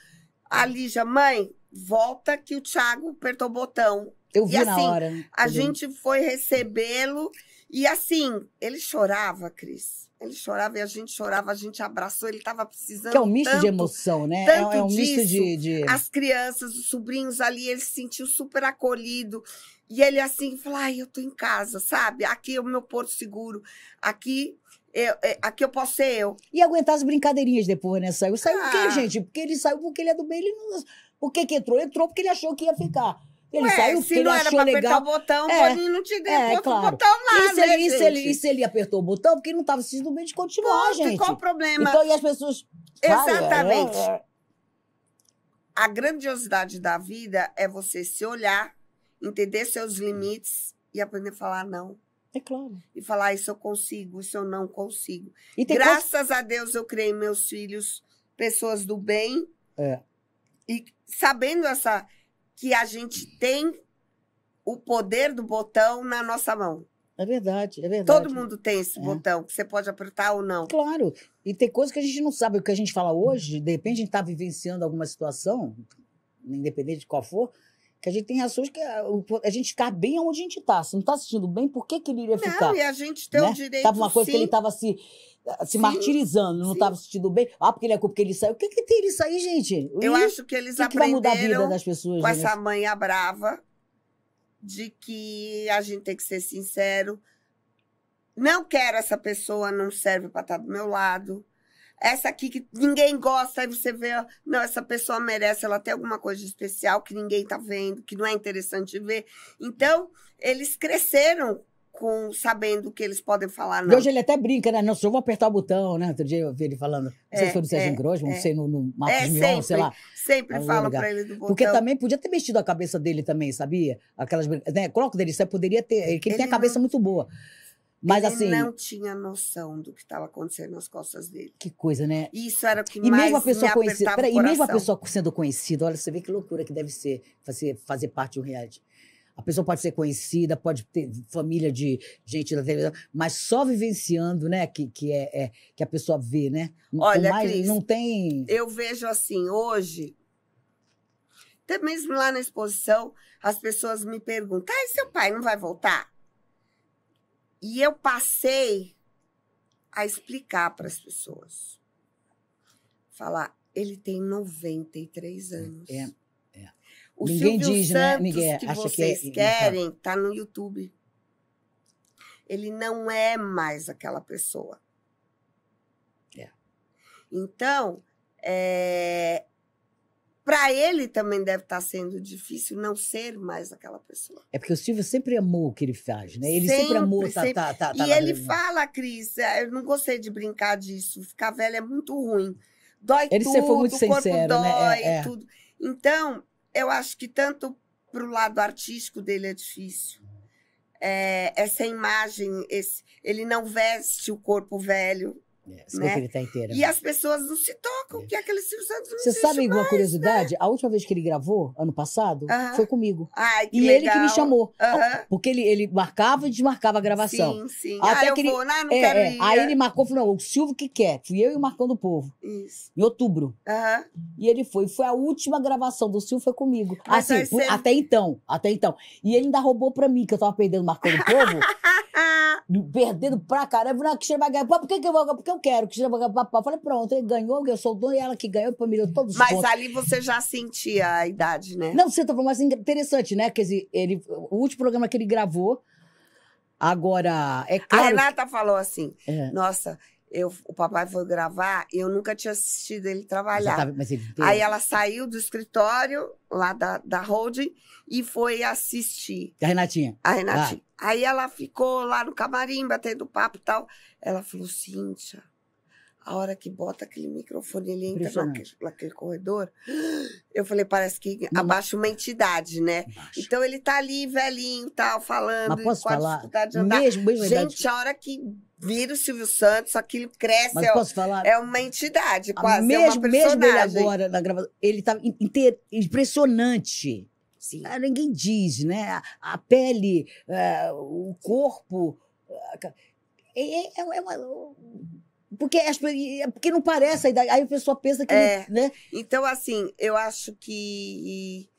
a Lígia, mãe, volta que o Thiago apertou o botão. Eu vi e, na assim, hora. A gente foi recebê-lo e assim, ele chorava, Cris. Ele chorava e a gente chorava, a gente abraçou, ele estava precisando. Que é um misto tanto, de emoção, né? É tanto é, um disso. misto de, de, As crianças, os sobrinhos ali, ele se sentiu super acolhido. E ele assim, falou: ai, eu tô em casa, sabe? Aqui é o meu porto seguro, aqui eu, é, eu, é, aqui eu posso ser eu. E aguentar as brincadeirinhas depois, né? Saiu. Saiu ah. quê, gente? Porque ele saiu porque ele é do bem. Ele não... Por que, que entrou? Entrou porque ele achou que ia ficar. Ele Ué, saiu porque se não ele achou era pra legal. apertar o botão, é, pode não te deu é, claro. botão lá, e se, né, ele, gente? e, se ele, e se ele apertou o botão, porque ele não estava sentindo bem de continuar, Ponto, gente. qual o problema? Então, e as pessoas... Exatamente. É, é, é, a grandiosidade da vida é você se olhar, entender seus limites e aprender a falar não. É claro. E falar isso eu consigo, isso eu não consigo. Graças a Deus eu criei meus filhos pessoas do bem. É. E sabendo essa que a gente tem o poder do botão na nossa mão. É verdade, é verdade. Todo mundo tem esse é. botão que você pode apertar ou não. Claro. E tem coisas que a gente não sabe. O que a gente fala hoje, de repente a gente está vivenciando alguma situação, independente de qual for, que a gente tem ações que ah, a, gente está bem onde a gente está. Se não está assistindo bem, por que, que ele iria não, ficar? Não, e a gente tem né? o direito. Tava uma coisa sim. que ele estava se. Assim, eh, se martirizando, não estava se sentindo bem. Ah, porque ele é culpa porque ele saiu. O que, que tem ele sair, gente? Eu acho que eles que aprenderam que vai mudar a vida das pessoas, com essa mãe brava de que a gente tem que ser sincero. Não quero essa pessoa, não serve para estar tá do meu lado. Essa aqui que ninguém gosta, aí você vê, não, essa pessoa merece, ela tem alguma coisa especial que ninguém tá vendo, que não é interessante ver. Então, eles cresceram com sabendo que eles podem falar, não. E hoje ele até brinca, né? Não, só vou apertar o botão, né? Outro dia eu vi ele falando, não é, sei se foi do Sérgio é, é. não é. sei, no, no Marcos é, Mion, sempre, sei lá. Sempre falam pra ele do botão. Porque também podia ter mexido a cabeça dele também, sabia? Aquelas né? Coloca dele, você poderia ter. Ele, ele tem a cabeça não, muito boa. Mas ele assim. Ele não tinha noção do que estava acontecendo nas costas dele. Que coisa, né? Isso era o que e mais mesmo a pessoa me conhecida, E mesmo a pessoa sendo conhecida, olha, você vê que loucura que deve ser fazer, fazer parte do reality a pessoa pode ser conhecida, pode ter família de gente da televisão, mas só vivenciando, né, que, que, é, é que a pessoa vê, né? Olha, mais, Cris, não tem. Eu vejo assim, hoje, até mesmo lá na exposição, as pessoas me perguntam: ah, seu pai não vai voltar? E eu passei a explicar para as pessoas. Falar, ele tem 93 é, anos. É, o Ninguém Silvio diz, né? Santos né? Ninguém que vocês que é... Então. querem está no YouTube. Ele não é mais aquela pessoa. É. Então, é... para ele também deve estar tá sendo difícil não ser mais aquela pessoa. É porque o Silvio sempre amou o que ele faz, né? Ele sempre, sempre amou. Sempre. Tá, tá, tá, tá e ele fala, Cris, é, eu não gostei de brincar disso. Ficar velho é muito ruim. Dói ele tudo, sempre foi muito o corpo sincero, né? É, dói, né? É, tudo. Então, eu acho que tanto para o lado artístico dele é difícil. É, essa imagem, esse, ele não veste o corpo velho, é, né? ele tá inteiro. E né? as pessoas não se tocam, é. que é aquele Silvio Santos não Você sabe mais, uma né? curiosidade? Né? A última vez que ele gravou, ano passado, uh -huh. foi comigo. Ai, e legal. ele que me chamou. Uh ah, -huh. Porque ele, ele marcava e desmarcava a gravação. Sim, sim. Até ah, que ele, vou, não, né? não é, é. Aí é. ele marcou, falou, não, o Silvio que quer. Fui eu e o Marcão do Povo. Isso. Em outubro. Uh -huh. E ele foi. Foi a última gravação do Silvio, foi comigo. Mas assim, ser... até então. Até então. E ele ainda roubou pra mim, que eu tava perdendo o Marcão do Povo. perdendo pra caramba. Não, que você vai ganhar. Por que que eu vou eu quero. Que eu Falei, pronto, ele ganhou, eu sou o dono, e ela que ganhou, me deu todos os Mas pontos. ali você já sentia a idade, né? Não, você tá falando, mas interessante, né? Quer dizer, ele, o último programa que ele gravou, agora, é claro... A Renata que... falou assim, é. nossa... Eu, o papai foi gravar e eu nunca tinha assistido ele trabalhar. Tava, ele Aí ela saiu do escritório lá da, da holding e foi assistir. A Renatinha. A Renatinha. Ah. Aí ela ficou lá no camarim, batendo papo e tal. Ela falou, Cíntia, a hora que bota aquele microfone, ele entra naquele, naquele, corredor. Eu falei, parece que abaixa uma entidade, né? Abaixo. Então ele tá ali, velhinho, tal, falando. Mas posso falar? Mesmo, mesmo Gente, a hora que vira o Silvio Santos, aquilo cresce. Mas é, posso falar? É uma entidade, quase. A mesmo, é uma personagem. mesmo ele agora na gravação, ele tá impressionante. Sim. Ah, ninguém diz, né? A, pele, uh, o corpo. Uh, é, é, é uma, porque, é porque não parece a idade. Aí a pessoa pensa que. É. Não, né? Então, assim, eu acho que.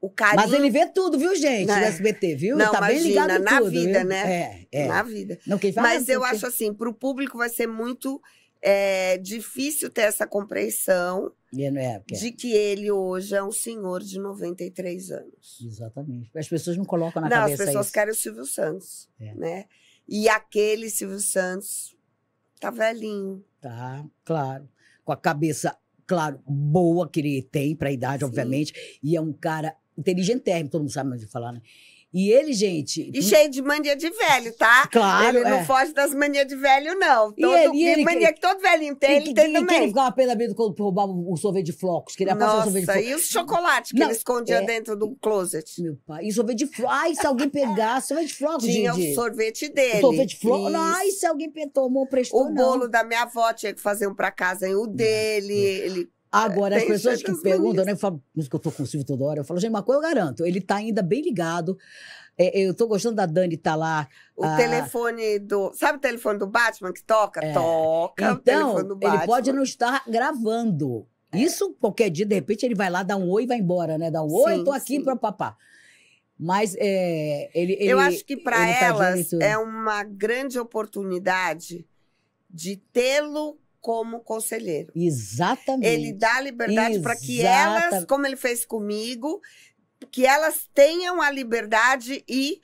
O carinho... Mas ele vê tudo, viu, gente, né? no SBT, viu? Não, tá imagina, bem ligado na tudo, vida, viu? né? É, é. Na vida. Não, quem Mas assim, eu porque... acho assim, para o público vai ser muito é difícil ter essa compreensão é, é, é. de que ele hoje é um senhor de 93 anos. Exatamente. As pessoas não colocam na não, cabeça Não, as pessoas isso. querem o Silvio Santos, é. né? E aquele Silvio Santos tá velhinho. Tá, claro. Com a cabeça, claro, boa que ele tem para a idade, Sim. obviamente, e é um cara inteligentérrimo, todo mundo sabe mais de falar, né? E ele, gente. E hum cheio de mania de velho, tá? Claro. Ele é. não foge das manias de velho, não. Todo, e ele, ele, mania que todo velhinho tem, e, ele tem e, também. E que ele ficava pela quando roubava o sorvete de flocos, que ele Nossa, o sorvete de flocos. E o chocolate que não, ele escondia é... dentro do closet. Meu pai. E sorvete de flocos. Ai, se alguém pegasse, sorvete de flocos, Tinha gente. o sorvete dele. O sorvete de flocos. Ai, se alguém tomou, prestou. O bolo da minha avó tinha que fazer um pra casa, hein? O dele. Ele Agora, as pessoas que perguntam, né, falam, por isso que eu tô Silvio toda hora, eu falo, gente, uma coisa eu garanto, ele tá ainda bem ligado. É, é, eu tô gostando da Dani tá lá. O ah, telefone do. Sabe o telefone do Batman que toca? É. Toca. Então, ele pode não estar gravando. É. Isso, qualquer dia, de repente, ele vai lá, dá um oi e vai embora, né? Dá um sim, oi, tô aqui para papá. Mas ele, é, ele, Eu acho que para tá elas tá é uma grande oportunidade de tê-lo como conselheiro. Exatamente. Ele dá liberdade para que elas, como ele fez comigo, que elas tenham a liberdade e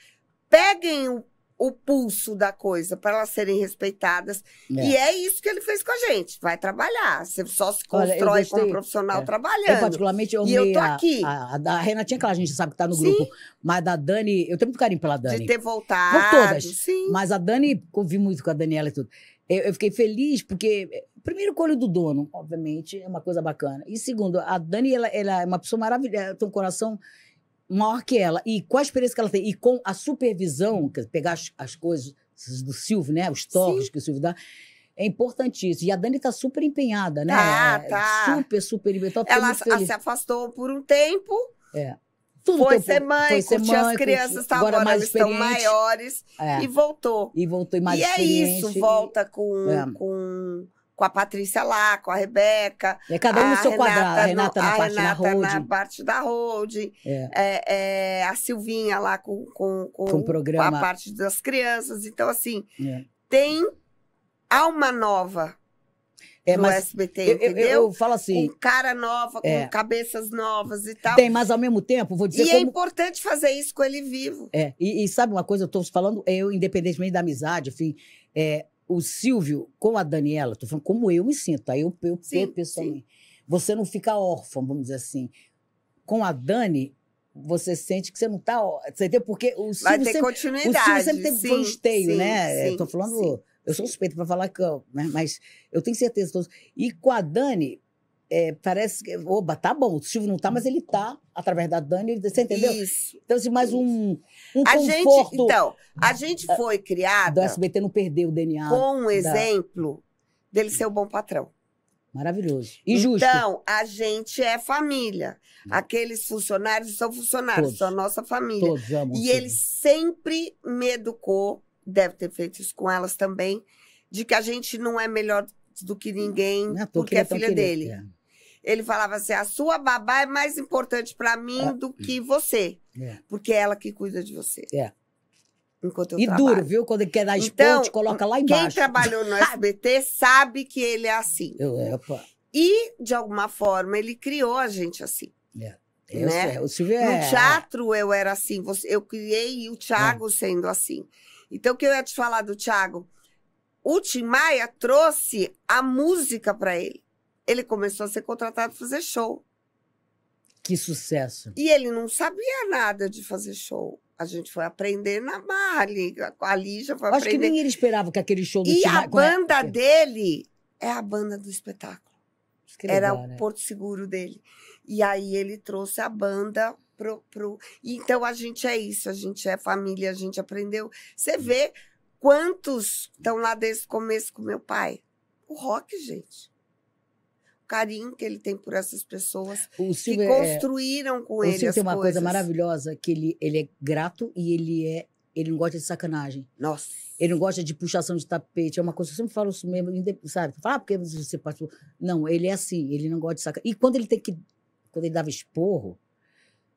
peguem o, o pulso da coisa para elas serem respeitadas. É. E é isso que ele fez com a gente. Vai trabalhar. Você só se constrói Olha, gostei, como profissional é, trabalhando. Eu, particularmente, eu e eu tô a, aqui. A, a, a Renatinha, que a gente sabe que tá no sim. grupo, mas da Dani, eu tenho muito carinho pela Dani. De ter voltado. Por todas. Sim. Mas a Dani, convivi muito com a Daniela e tudo eu, eu fiquei feliz porque, eh, primeiro, o olho do dono, obviamente, é uma coisa bacana. E segundo, a Dani, ela, ela é uma pessoa maravilhosa, tem um coração maior que ela. E com a experiência que ela tem, e com a supervisão, que pegar as, as coisas do Silvio, né? Os toques que o Silvio dá é importantíssimo. E a Dani tá super empenhada, né? Tá, é tá. Super, super empenhada. Então, ela se afastou por um tempo. É tudo foi ser mãe, foi ser mãe, as crianças, tá, agora, agora estão maiores é. e voltou. E voltou e mais E é isso, volta com, é. com, com a Patrícia lá, com a Rebeca. É cada um no seu Renata, quadrado, a Renata na a parte Renata da holding. na parte da holding, é. é. é a Silvinha lá com, com, com, com, programa. com a parte das crianças. Então, assim, é. tem alma nova é, no SBT, eu, entendeu? Eu, eu, falo assim. Com cara nova, com é. cabeças novas e tal. Tem, mas ao mesmo tempo, vou dizer. E é como... é importante fazer isso com ele vivo. É, e, e sabe uma coisa, eu estou falando, é, eu, independentemente da amizade, enfim, é, o Silvio com a Daniela, estou falando como eu me sinto, aí eu, eu, sim, eu pessoalmente. Sim. Você não fica órfão, vamos dizer assim. Com a Dani, você sente que você não está. Você entendeu? Porque o Silvio. Vai ter sempre, continuidade. O Silvio sempre teve sim, um esteio, né? Estou falando eu sou suspeita para falar que né? mas eu tenho certeza. Todos. E com a Dani, é, parece que. Oba, tá bom, o Silvio não tá, mas ele tá, através da Dani, você entendeu? Isso. Então, assim, mais um, um a conforto. Gente, então, a gente foi criado. Do SBT não perdeu o DNA. Com um da... exemplo dele ser o bom patrão. Maravilhoso. E justo. Então, a gente é família. Hum. Aqueles funcionários são funcionários, Todos. são nossa família. Todos amam e ele sempre me educou deve ter feito isso com elas também, de que a gente não é melhor do que ninguém não, porque é filha dele. É. Ele falava assim: a sua babá é mais importante para mim é. do que você, é. porque é ela que cuida de você. É. Enquanto eu e trabalho. duro, viu? Quando quer dar então, esporte, coloca lá embaixo. Quem trabalhou no SBT sabe que ele é assim. Eu, é, E, de alguma forma, ele criou a gente assim. É. Né? Eu né? No teatro eu era assim, eu criei o Thiago sendo assim. Então, o que eu ia te falar do Thiago? O Tim Maia trouxe a música para ele. Ele começou a ser contratado para fazer show. Que sucesso. E ele não sabia nada de fazer show. A gente foi aprender na marra ali. A Lígia foi Acho aprender. Acho que nem ele esperava que aquele show do E Tim a banda é? dele é a banda do espetáculo. É Era o né? porto seguro dele. E aí ele trouxe a banda Pro, pro... Então a gente é isso, a gente é família, a gente aprendeu. Você vê quantos estão lá desde o começo com meu pai? O rock, gente. O carinho que ele tem por essas pessoas o Silvio, que é, construíram é... com o ele Silvio as tem uma coisas. coisa maravilhosa que ele, ele é grato e ele é ele não gosta de sacanagem. Nossa. Ele não gosta de puxação de tapete. É uma coisa que eu sempre falo isso mesmo, sabe? Fala, ah, porque você participou. Não, ele é assim, ele não gosta de sacanagem. E quando ele tem que. Quando ele dava esporro,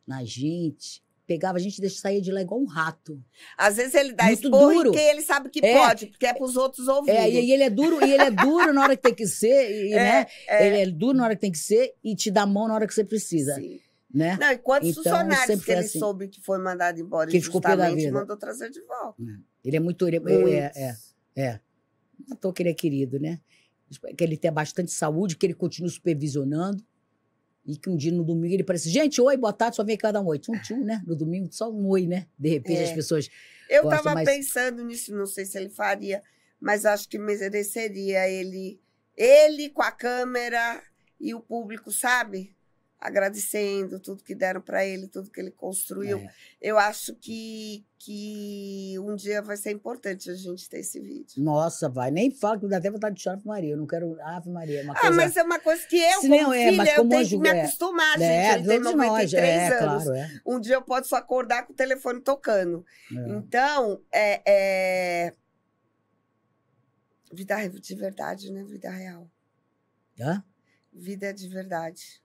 na gente. Pegava a gente deixa sair de lá igual um rato. Às vezes ele dá isso esporro duro. quem ele sabe que é, pode, porque é para os outros ouvirem. É, e, ele é duro, e ele é duro na hora que tem que ser, e, é, né? É. Ele é duro na hora que tem que ser e te dá a mão na hora que você precisa. Sim. Né? Não, e quantos então, funcionários que ele assim, soube que foi mandado embora que justamente mandou trazer de volta. É. Ele é muito... Ele é, é, é, é. Não à que ele é querido, né? Que ele tenha bastante saúde, que ele continue supervisionando. E que um dia no domingo ele parecia, gente, oi, boa tarde, só vem cada um oi. Tchum, tchum, né? No domingo só um oi, né? De repente é. as pessoas. Eu estava mais... pensando nisso, não sei se ele faria, mas acho que mereceria ele, ele com a câmera e o público, sabe? agradecendo tudo que deram para ele, tudo que ele construiu. É. Eu acho que, que um dia vai ser importante a gente ter esse vídeo. Nossa, vai. Nem fala que dá até vontade de chorar com Maria. Eu não quero Ave Maria. É uma ah, coisa... mas é uma coisa que eu, Se como não, é, mas como eu tenho que me é. acostumar, é. gente. É, ele tem 93 nós, é, anos. Claro, é. Um dia eu posso acordar com o telefone tocando. É. Então, é, Vida de verdade, né? Vida real. Hã? Vida de verdade.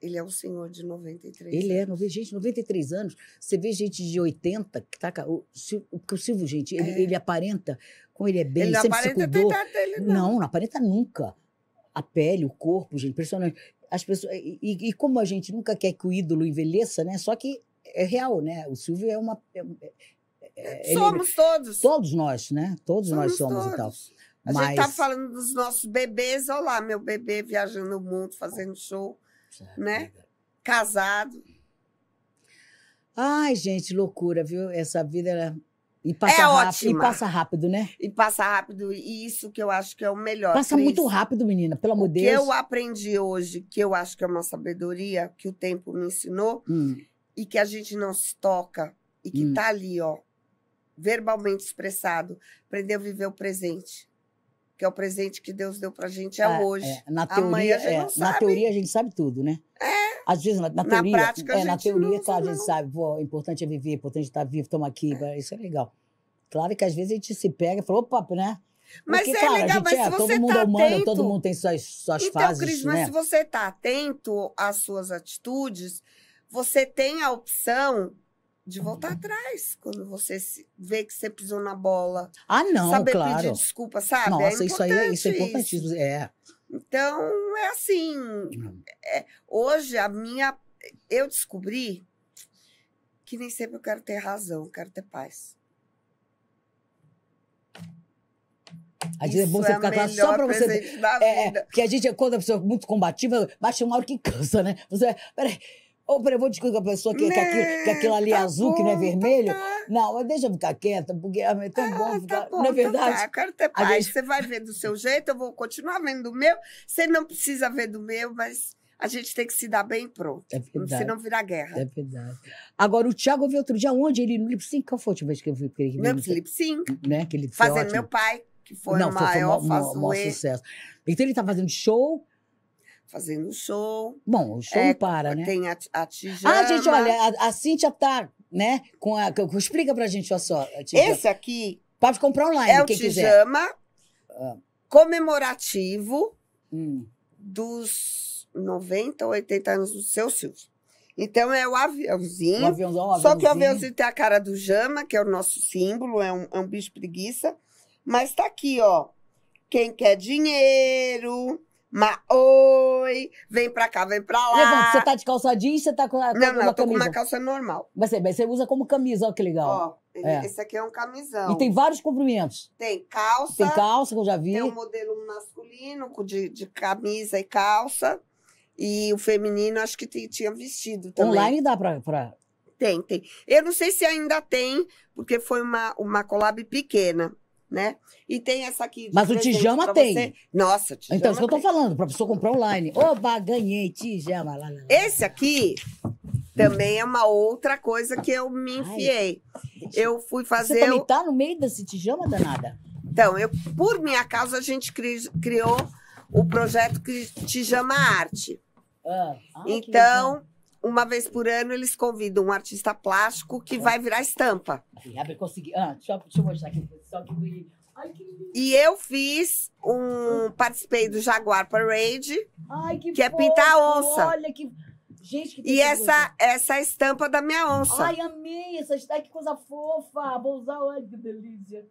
Ele é um senhor de 93 Ele é, anos. é, gente, 93 anos. Você vê gente de 80, que tá. O, o Silvio, gente, ele, é. ele aparenta, como ele é bem, ele sempre aparenta se cuidou. Dele, não. não, não aparenta nunca. A pele, o corpo, gente, impressionante. As pessoas, e, e, como a gente nunca quer que o ídolo envelheça, né? Só que é real, né? O Silvio é uma. É, é, é, é somos ele, todos. Todos nós, né? Todos somos nós somos todos. e tal. A Mas... gente tá falando dos nossos bebês. Olha lá, meu bebê viajando o mundo, fazendo show Certo. né? Casado. Ai, gente, loucura, viu? Essa vida era... E é passa é ótima. E passa rápido, né? E passa rápido. E isso que eu acho que é o melhor. Passa Cris. muito rápido, menina, pelo amor de Deus. O que eu aprendi hoje, que eu acho que é uma sabedoria, que o tempo me ensinou, hum. e que a gente não se toca, e que hum. tá ali, ó, verbalmente expressado. Aprender a viver o presente que é o presente que Deus deu para gente é, é, é. hoje. É. Na, teoria, a é, na teoria a gente sabe tudo, né? É. Às vezes na, na, na teoria, prática, é, na teoria tá, a gente sabe, pô, é importante é viver, é importante estar tá vivo, estamos aqui, isso é legal. Claro que às vezes a gente se pega e fala, opa, né? Mas Porque, é cara, legal, mas é, se você todo mundo tá humano, atento, todo mundo tem suas, suas então, fases, Cris, né? mas se você tá atento às suas atitudes, você tem a opção de voltar uhum. atrás quando você vê que você pisou na bola. Ah, não, Saber claro. pedir desculpa, sabe? É Nossa, é isso aí é, isso é importantíssimo. É. Então, é assim. Uhum. É, hoje, a minha. Eu descobri que nem sempre eu quero ter razão, eu quero ter paz. Às é bom você é ficar claro só pra você. É, é, vida. porque a gente, quando a pessoa é muito combativa, bate uma hora que cansa, né? Você, peraí ou eu vou discutir com a pessoa que, né? que, aquilo, que aquilo ali tá azul, bom, que não é tá vermelho. Tá. tá. Não, deixa eu ficar quieta, porque é tão ah, bom tá ficar. Tá bom, não é então verdade? Tá, quero ter paz. Gente... Você vai ver do seu jeito, eu vou continuar vendo do meu. Você não precisa ver do meu, mas a gente tem que se dar bem pronto. É verdade. Se não virar guerra. É verdade. Agora, o Thiago eu vi outro dia onde? Ele no Lipsync. Qual foi a última vez que eu vi? Ele, no Lipsync. Né? ele Fazendo ótimo. meu pai, que foi não, o maior, foi, foi maior, maior, maior sucesso. Então, ele está fazendo show fazendo show. Bom, o show é, para, né? Tem a, a tijama. Ah, gente, olha, a, a Cintia tá, né? Com a, com, explica pra gente, olha só. Esse aqui. Pode comprar online, é quem quiser. É o tijama ah. comemorativo hum. dos 90 ou 80 anos do seu Silvio. Então é o aviãozinho. O aviãozão, o aviãozinho. Só que o aviãozinho tem a cara do Jama, que é o nosso símbolo, é um, é um bicho preguiça. Mas tá aqui, ó. Quem quer dinheiro, Ma oi, vem pra cá, vem pra lá. Levanta, você tá de calça jeans, você tá com a, camisa? não, não, eu tô camisa. com uma calça normal. Mas você, você usa como camisa, olha que legal. Ó, é. esse aqui é um camisão. E tem vários comprimentos. Tem calça. Tem calça, que eu já vi. Tem um modelo masculino de, de camisa e calça. E o feminino, acho que tem, tinha vestido também. Online dá pra, pra... Tem, tem. Eu não sei se ainda tem, porque foi uma, uma collab pequena né? E tem essa aqui. Mas o Tijama tem. Você. Nossa, então, Tijama. Então, isso que eu tô falando, para pessoa comprar online. Oba, ganhei Tijama. Lá, lá, lá. Esse aqui também é uma outra coisa que eu me enfiei. Ai, eu fui fazer. Você também tá no meio desse Tijama danada? Então, eu, por minha causa, a gente criou o projeto Tijama Arte. Ah, ah, então, uma vez por ano eles convidam um artista plástico que é. vai virar estampa. abre, consegui. Ah, deixa, deixa eu mostrar aqui. Só que... Ai, que lindo. E eu fiz um. Participei do Jaguar Parade. Ai, que, que é pintar a onça. Olha que. Gente, que E essa, essa é estampa da minha onça. Ai, amei essa que coisa fofa. Vou usar, olha que delícia.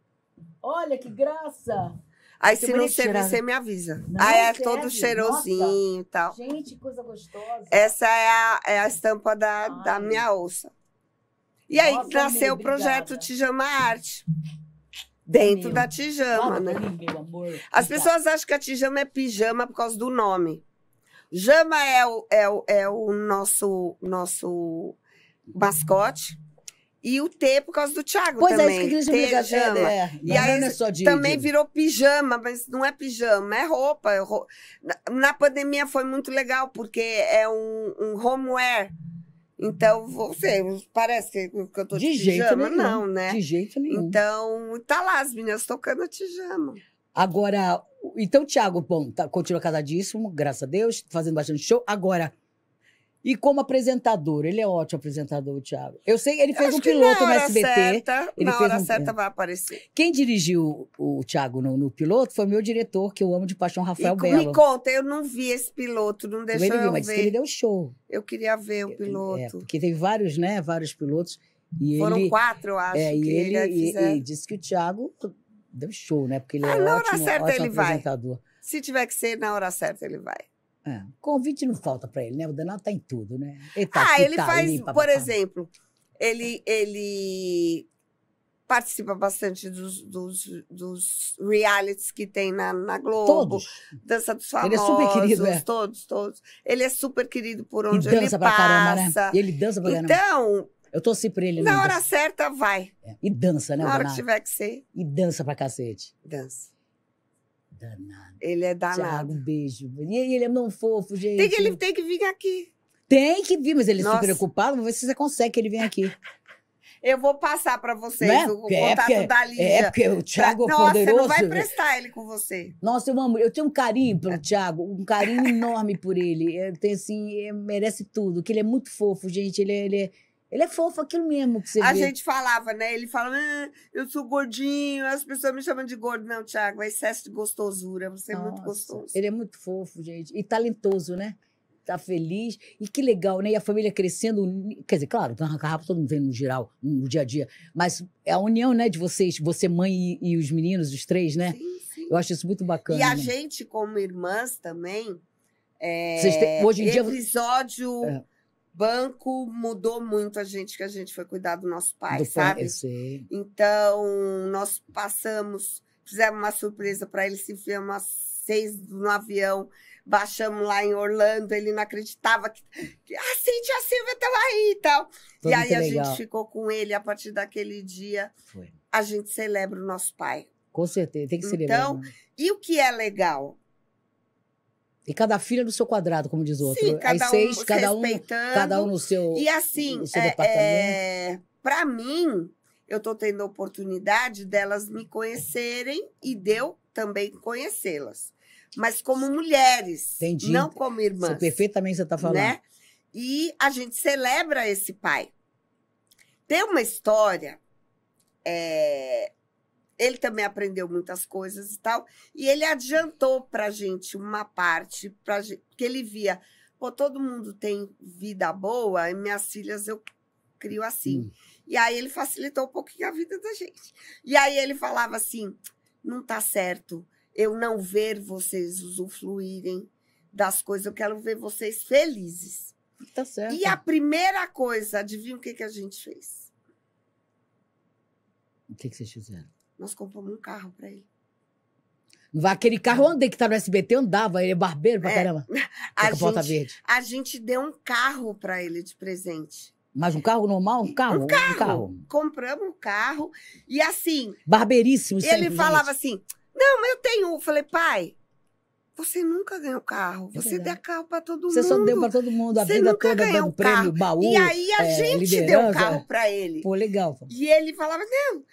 Olha que graça. Aí se não servir, você né? me avisa. Não Aí é todo cheirosinho e tal. Gente, coisa gostosa. Essa é a, é a estampa da, da minha ouça. E aí Nossa, nasceu o projeto Tijama Arte. Dentro meu. da tijama, Nossa, né? Meu amor. As pessoas acham que a tijama é pijama por causa do nome. Jama é o, é o, é o nosso, nosso mascote. E o T é por causa do Thiago pois também. Pois é, isso que eles queria te pijama. É, é. E aí é só de, também de... virou pijama, mas não é pijama, é roupa. É Na, pandemia foi muito legal, porque é um, um homeware. Então, você, parece que eu tô de, de pijama, nenhum. não, né? De jeito nenhum. Então, tá lá as meninas tocando a pijama. Agora, então, Thiago, bom, tá, continua casadíssimo, graças a Deus, fazendo bastante show. Agora, e como apresentador, ele é ótimo apresentador, o Thiago. Eu sei, ele fez um piloto no SBT. Certa, ele na fez hora um... É. certa vai aparecer. Quem dirigiu o, o Thiago no, no, piloto foi meu diretor, que eu amo de paixão, Rafael e, Belo. Me conta, eu não vi esse piloto, não deixou eu, ele viu, eu mas ver. ele deu show. Eu queria ver o é, piloto. É, porque teve vários, né, vários pilotos. E Foram ele, quatro, eu acho. É, e ele, ele e, e disse que o Thiago deu show, né? Porque ele ah, é na ótimo, hora certa ótimo ele Vai. Se tiver que ser, na hora certa ele vai. É, convite não falta para ele, né? O danado tá em tudo, né? Ele tá ah, aqui, ele tá faz, por exemplo, ele, ele participa bastante dos, dos, dos realities que tem na, na Globo. Todos. Dança dos Famosos. Ele é super querido, é. Todos, todos. Ele é super querido por onde e dança ele pra passa. Caramba, né? E ele dança pra então, caramba. Então... Eu torci pra ele. Na hora dança. certa, vai. É. E dança, né? Na hora que tiver que ser. E dança pra cacete. Dança. Danado. Ele é danado. Thiago, um beijo. E ele é mão fofo, gente. Tem que, ele tem que vir aqui. Tem que vir, mas ele Nossa. é super ocupado. Vamos ver se você consegue que ele venha aqui. Eu vou passar para vocês é? o é contato porque, é, da Lígia. É porque o Thiago pra... é poderoso. Nossa, não vai prestar ele com você. Nossa, eu amo. Eu tenho um carinho pelo Thiago, um carinho enorme por ele. Tem assim, merece tudo. Que ele é muito fofo, gente. Ele, é, ele é ele é fofo, aquilo mesmo que você A vê. gente falava, né? Ele fala, ah, eu sou gordinho, as pessoas me chamam de gordo. Não, Thiago, é excesso de gostosura, você Nossa, é muito gostoso. Ele é muito fofo, gente, e talentoso, né? Tá feliz. E que legal, né? E a família crescendo, quer dizer, claro, não arranca todo mundo vendo no geral, no dia a dia. Mas é a união, né, de vocês, você, mãe e, e os meninos, os três, né? Sim, sim. Eu acho isso muito bacana. E a né? gente, como irmãs também, é, Vocês têm, hoje em dia... Episódio... É banco mudou muito a gente que a gente foi cuidar do nosso pai, do sabe? Pai, Então, nós passamos, fizemos uma surpresa para ele, se enfiamos seis no avião, baixamos lá em Orlando, ele não acreditava que, que a ah, Cintia Silva estava tá aí e tal. Foi e aí a legal. gente ficou com ele a partir daquele dia. Foi. A gente celebra o nosso pai. Com certeza, tem que celebrar. Então, né? e o que é legal? E cada filha no seu quadrado, como diz outro. Sim, cada As seis, um cada um, cada um no seu E assim, seu é, é, para mim, eu estou tendo a oportunidade delas me conhecerem e deu também conhecê-las. Mas como mulheres, Entendi. não como é irmãs. Isso, perfeitamente você está né? falando. Né? E a gente celebra esse pai. Tem uma história é, ele também aprendeu muitas coisas e tal. E ele adiantou para a gente uma parte, pra gente, porque ele via, pô, todo mundo tem vida boa e minhas filhas eu crio assim. Hum. E aí ele facilitou um pouquinho a vida da gente. E aí ele falava assim: não tá certo eu não ver vocês usufruírem das coisas, eu quero ver vocês felizes. Tá certo. E a primeira coisa, adivinha o que, que a gente fez? O que, que vocês fizeram? Nós compramos um carro para ele. Aquele carro onde que tá no SBT, andava, ele é barbeiro pra é. caramba. A gente, verde. a gente deu um carro para ele de presente. Mas um carro normal? Um carro? Um carro. Um carro. Compramos um carro. E assim. Barbeiríssimo, é Ele falava assim: Não, mas eu tenho. Eu falei, pai, você nunca ganhou carro. É você deu carro para todo você mundo. Você só deu para todo mundo a você vida toda dando prêmio, carro. baú. E aí a é, gente deu um carro para ele. Pô, legal. E ele falava: Não,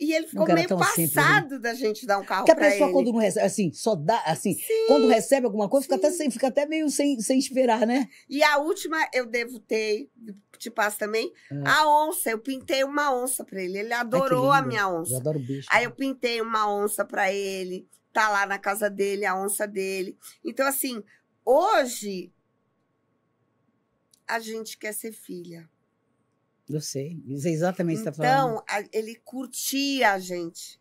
e, ele ficou meio né? passado simples, da gente dar um carro para ele. que a pessoa, quando não recebe, assim, só dá, assim, sim, quando recebe alguma coisa, fica até, sem, fica até meio sem, sem esperar, né? E a última, eu devo ter, te passo também, é. a onça. Eu pintei uma onça para ele. Ele adorou Ai, a minha onça. Eu adoro bicho. Aí né? eu pintei uma onça para ele, tá lá na casa dele, a onça dele. Então, assim, hoje, a gente quer ser filha. Eu sei, eu sei é exatamente o que você está então, falando. Então, ele curtia a gente.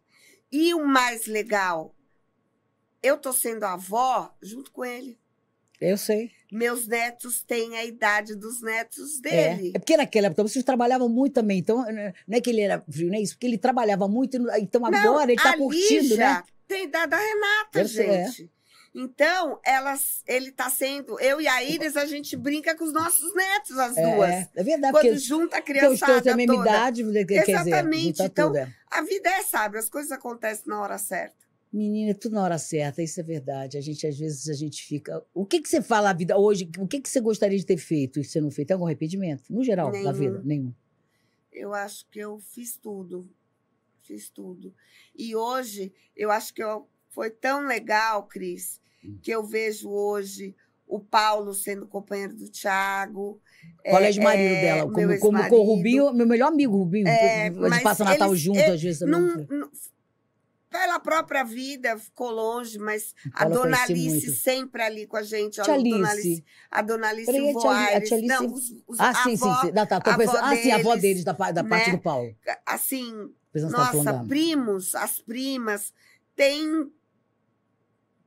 E o mais legal, eu tô sendo avó junto com ele. Eu sei. Meus netos têm a idade dos netos é, dele. É, é porque naquela época vocês trabalhavam muito também. Então, né, não é que ele era frio, nem é isso, porque ele trabalhava muito. Então, agora não, ele está curtindo, né? Tem idade da Renata, eu gente. Sei, é. Então, elas, ele está sendo. Eu e a Iris, a gente brinca com os nossos netos, as é, duas. É verdade. Quando porque junta a criançada. Porque os mesma toda. idade, quer Exatamente. Dizer, então, a vida é, sabe? As coisas acontecem na hora certa. Menina, é tudo na hora certa, isso é verdade. A gente, às vezes, a gente fica. O que, que você fala a vida hoje? O que, que você gostaria de ter feito e você não fez? Tem algum arrependimento? No geral, Nenhum. na vida? Nenhum. Eu acho que eu fiz tudo. Fiz tudo. E hoje, eu acho que eu foi tão legal, Cris, que eu vejo hoje o Paulo sendo companheiro do Thiago. Colégio é, marido é, dela, como, como com o Rubinho, meu melhor amigo Rubinho. É, a gente passa Natal eles, junto, é, às vezes. Não, não, pela própria vida, ficou longe, mas a Dona Alice muito. sempre ali com a gente. Tia Alice. Dona Alice. A Dona Alice Peraí, Voares. A Alice... Não, os, os, ah, sim, avó, sim. sim. Tá, tá, avó pensando, deles, ah, sim, a avó deles, da, da né? parte do Paulo. Assim, tá nossa, primos, as primas, tem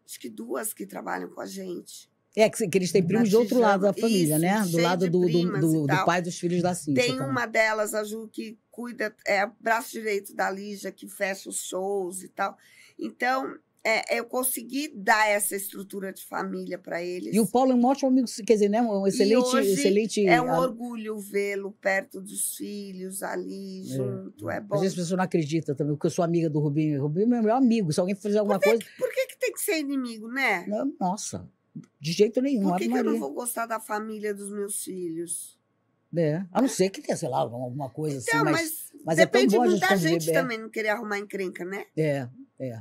acho que duas que trabalham com a gente. É, que, que eles têm primos de outro lado da família, Isso, né? Do lado do, do, do, do pai dos filhos da Cíntia. Tem também. uma delas, a Ju, que cuida, é braço direito da Lígia, que fecha os shows e tal. Então, é, eu consegui dar essa estrutura de família para eles. E o Paulo é um ótimo amigo, quer dizer, né? Um excelente. excelente é um orgulho vê-lo perto dos filhos, ali, é, junto. É, é. bom. Às vezes a pessoa não acredita também, porque eu sou amiga do Rubinho. O Rubinho é meu melhor amigo. Se alguém fizer alguma por que, coisa. Por que que ser é inimigo, né? nossa, de jeito nenhum. Por que, que eu não vou gostar da família dos meus filhos? É. A não ser que tenha, sei lá, alguma coisa assim, então, assim. Mas, mas, mas é depende é muito da gente bebê. também não querer arrumar encrenca, né? É, é.